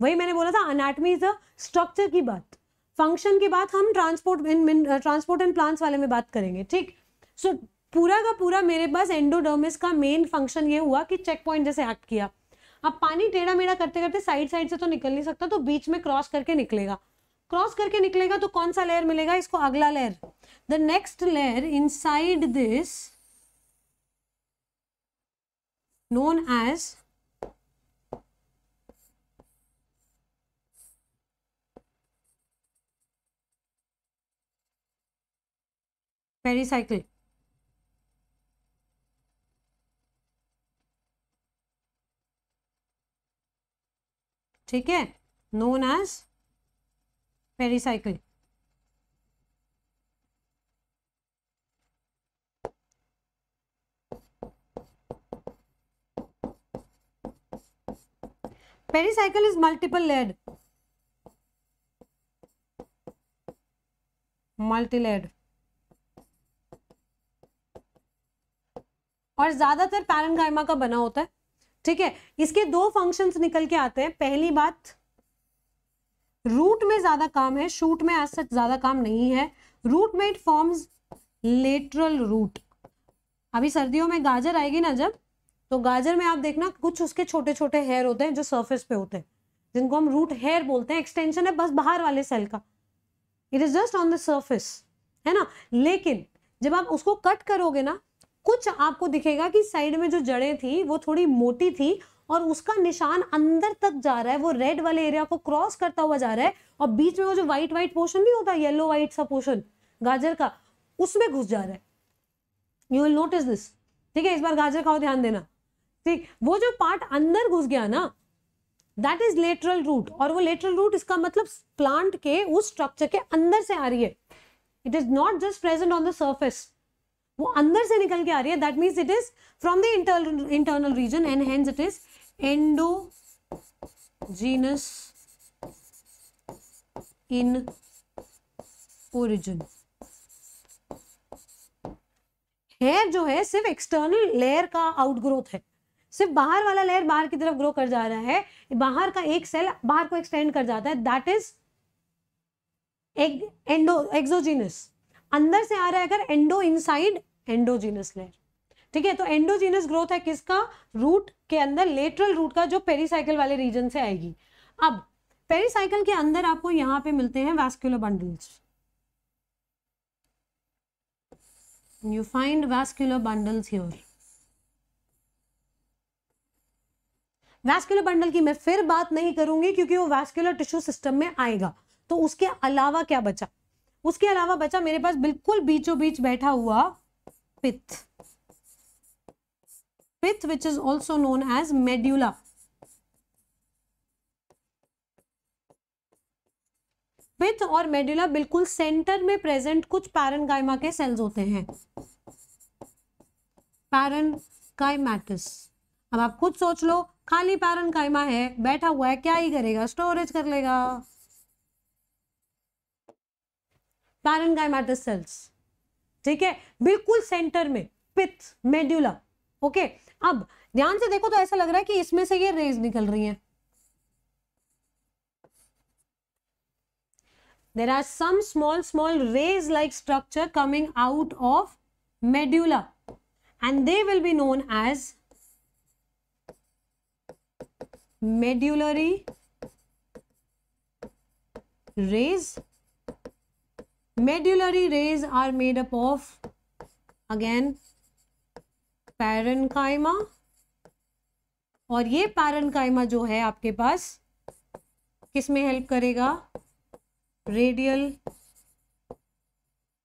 वही मैंने बोला था अनाटमी इज अ स्ट्रक्चर की बात फंक्शन की बात हम transport in transport and plants वाले में बात करेंगे ठीक सो so, पूरा का पूरा मेरे पास एंडोडर्मिस का मेन फंक्शन ये हुआ कि चेक पॉइंट जैसे एक्ट किया अब पानी टेढ़ा मेढ़ा करते करते साइड साइड से तो निकल नहीं सकता तो बीच में क्रॉस करके निकलेगा क्रॉस करके निकलेगा तो कौन सा लेयर मिलेगा इसको अगला layer the next layer inside this known as pericycle ठीक है known as pericycle pericycle is multiple layered multilayered और ज्यादातर पैरन का बना होता है ठीक है इसके दो फंक्शंस निकल के आते हैं पहली बात रूट में ज्यादा काम है शूट में आज सच ज्यादा काम नहीं है रूट में इट फॉर्म्स लेटरल रूट अभी सर्दियों में गाजर आएगी ना जब तो गाजर में आप देखना कुछ उसके छोटे छोटे हेयर होते हैं जो सरफेस पे होते हैं जिनको हम रूट हेयर बोलते हैं एक्सटेंशन है बस बाहर वाले सेल का it is just on the surface है ना लेकिन जब आप उसको कट करोगे ना कुछ आपको दिखेगा कि साइड में जो जड़ें थी वो थोड़ी मोटी थी और उसका निशान अंदर तक जा रहा है वो रेड वाले एरिया को क्रॉस करता हुआ जा रहा है और बीच में वो जो व्हाइट व्हाइट पोर्शन भी होता येलो व्हाइट सा पोर्शन गाजर का उसमें घुस जा रहा है यू विल नोटिस दिस ठीक है इस बार गाजर का ध्यान देना ठीक वो जो पार्ट अंदर घुस गया ना दैट इज लेटरल रूट और वो लेटरल रूट इसका मतलब प्लांट के उस स्ट्रक्चर के अंदर से आ रही है it is not just present on the surface वो अंदर से निकल के आ रही है that means it is from the internal internal region and hence it is endogenous in origin here जो है सिर्फ एक्सटर्नल लेयर का आउटग्रोथ है सिर्फ बाहर वाला लेयर बाहर की तरफ ग्रो कर जा रहा है बाहर का एक सेल बाहर को एक्सटेंड कर जाता है दैट इज एंडो एक्सोजीनस अंदर से आ रहा है अगर एंडो इनसाइड एंडोजीनस लेयर ठीक है तो एंडोजीनस ग्रोथ है किसका रूट के अंदर लेटरल रूट का जो पेरीसाइकिल वाले रीजन से आएगी अब पेरीसाइकिल के अंदर आपको यहां पे मिलते हैं vascular bundles you find vascular bundles here vascular bundle की मैं फिर बात नहीं करूंगी क्योंकि वो वैस्कुलर टिश्यू सिस्टम में आएगा तो उसके अलावा क्या बचा उसके अलावा बचा मेरे पास बिल्कुल बीचों बीच बैठा हुआ pith. Pith which is also known as medulla. पित्त और मेडुला बिल्कुल सेंटर में प्रेजेंट कुछ पैरन पैरनकाइमा के सेल्स होते हैं पैरन पैरनकाइमैटिस अब आप खुद सोच लो खाली पैरन पैरनकाइमा है बैठा हुआ है क्या ही करेगा स्टोरेज कर लेगा पैरन पैरनकाइमैटिस सेल्स ठीक है बिल्कुल सेंटर में पिथ मेड्यूला ओके अब ध्यान से देखो तो ऐसा लग रहा है कि इसमें से ये रेज निकल रही है there are some small small rays like structure coming out of medulla and they will be known as medullary rays medullary rays are made up of again parenchyma और ये पैरनकाइमा जो है आपके पास किस में हेल्प करेगा radial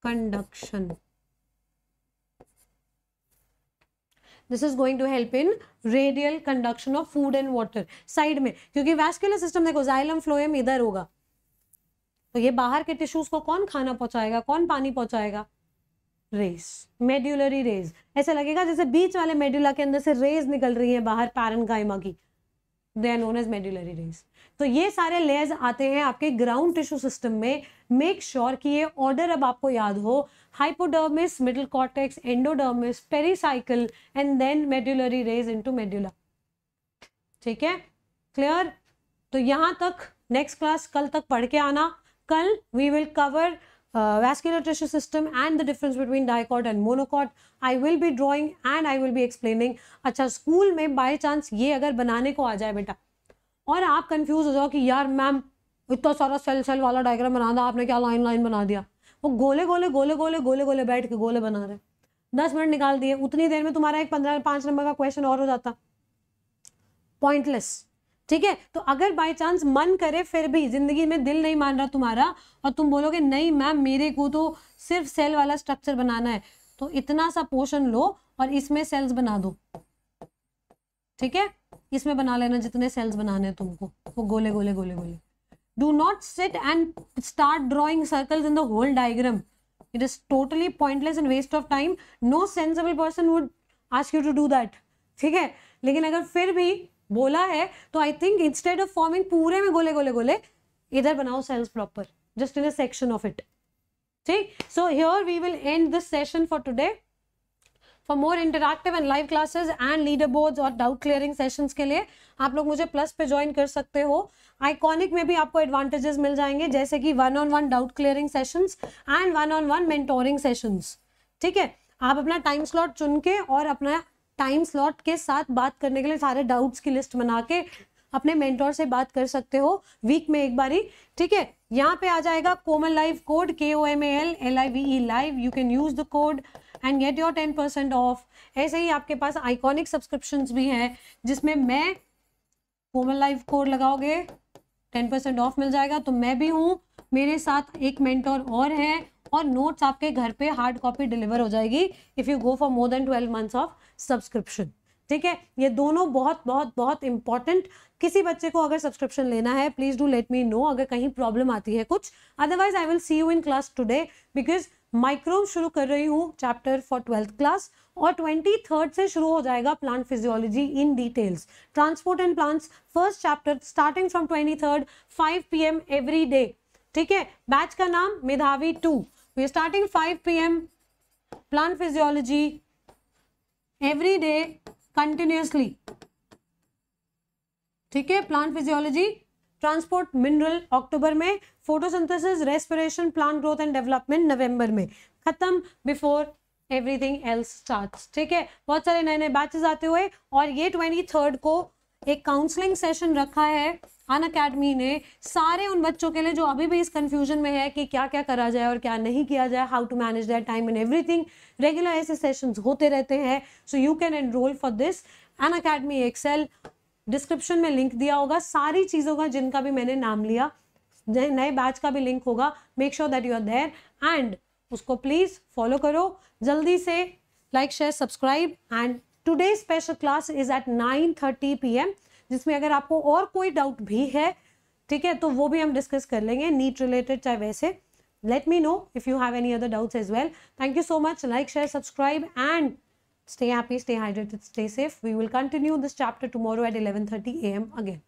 conduction this is going to help in radial conduction of food and water side में क्योंकि वैस्कुलर सिस्टम देखो जाइलम फ्लोएम इधर होगा तो ये बाहर के टिश्यूज को कौन खाना पहुंचाएगा कौन पानी पहुंचाएगा रेस मेड्यूलरी रेज ऐसा लगेगा जैसे बीच वाले मेड्यूला के अंदर से रेज निकल रही है बाहर पैरनकाइमा की they are known as medullary rays तो ये सारे लेयर्स आते हैं आपके ग्राउंड टिश्यू सिस्टम में मेक श्योर sure कि ये ऑर्डर अब आपको याद हो hypodermis middle cortex endodermis pericycle and then medullary rays into medulla ठीक है क्लियर तो यहां तक नेक्स्ट क्लास कल तक पढ़ के आना कल we will cover uh, tissue system and the difference between dicot and monocot I will be drawing and I will be explaining अच्छा स्कूल में बाई चांस ये अगर बनाने को आ जाए बेटा और आप कन्फ्यूज हो जाओ कि यार मैम इतना सारा सेल सेल वाला डायग्राम बना था आपने क्या लाइन लाइन बना दिया वो गोले गोले गोले गोले गोले गोले बैठ के गोले बना रहे दस मिनट निकाल दिए उतनी देर में तुम्हारा एक पंद्रह पांच नंबर का क्वेश्चन और हो जाता पॉइंटलेस ठीक है तो अगर बाय चांस मन करे फिर भी जिंदगी में दिल नहीं मान रहा तुम्हारा और तुम बोलोगे नहीं मैम मेरे को तो सिर्फ सेल वाला स्ट्रक्चर बनाना है तो इतना सा पोर्शन लो और इसमें सेल्स बना दो ठीक है इसमें बना लेना जितने सेल्स बनाने हैं तुमको वो तो गोले गोले गोले गोले do not sit and start drawing circles in the whole diagram it is totally pointless and waste of time no sensible person would ask you to do that ठीक है लेकिन अगर फिर भी बोला है तो I think instead of forming पूरे में गोले गोले गोले इधर बनाओ cells proper just in a section of it ठीक so here we will end this session for today for more interactive and live classes and leaderboard और doubt clearing session के लिए आप लोग मुझे प्लस पे ज्वाइन कर सकते हो आइकॉनिक में भी आपको एडवांटेजेस मिल जाएंगे जैसे कि one on one doubt clearing session and one on one mentoring session ठीक है आप अपना टाइम स्लॉट चुन के और अपना टाइम स्लॉट के साथ बात करने के लिए सारे डाउट्स की लिस्ट बना के अपने मेंटोर से बात कर सकते हो वीक में एक बारी ठीक है यहाँ पे आ जाएगा कोमल live code K O M A L L I V E live you can use the code and get your ten percent off ऐसे ही आपके पास आइकॉनिक सब्सक्रिप्शन भी हैं जिसमें मैं कोमल लाइव कोड लगाओगे टेन परसेंट ऑफ मिल जाएगा तो मैं भी हूँ मेरे साथ एक मेंटोर और है और नोट्स आपके घर पे हार्ड कॉपी डिलीवर हो जाएगी if you go for more than twelve months of subscription ठीक है ये दोनों बहुत बहुत बहुत इंपॉर्टेंट किसी बच्चे को अगर सब्सक्रिप्शन लेना है please do let me know अगर कहीं प्रॉब्लम आती है कुछ otherwise I will see you in class today because माइक्रोम शुरू कर रही हूँ चैप्टर फॉर ट्वेल्थ क्लास और ट्वेंटी थर्ड से शुरू हो जाएगा plant physiology in details transport and plants first chapter starting from twenty third five PM every day डे ठीक है बैच का नाम Medhavi two we starting five PM M plant physiology every day continuously ठीक है प्लांट फिजियोलॉजी ट्रांसपोर्ट मिनरल अक्टूबर में photosynthesis respiration plant growth and development नवंबर में खत्म बिफोर एवरीथिंग एल्स स्टार्ट ठीक है बहुत सारे नए नए बैचेस आते हुए और ये ट्वेंटी थर्ड को एक काउंसलिंग सेशन रखा है खान अकेडमी ने सारे उन बच्चों के लिए जो अभी भी इस कन्फ्यूजन में है कि क्या क्या करा जाए और क्या नहीं किया जाए how to manage that time and everything regular ऐसे सेशंस होते रहते हैं so you can enroll for this Unacademy excel description में लिंक दिया होगा सारी चीज़ों का जिनका भी मैंने नाम लिया नए बैच का भी लिंक होगा make sure that you are there एंड उसको प्लीज़ फॉलो करो जल्दी से like share subscribe and today special class is at nine thirty PM एम जिसमें अगर आपको और कोई डाउट भी है ठीक है तो वो भी हम डिस्कस कर लेंगे नीट रिलेटेड चाहे वैसे let me know if you have any other doubts as well thank you so much like share subscribe and stay happy stay hydrated stay safe we will continue this chapter tomorrow at 11:30 thirty A M again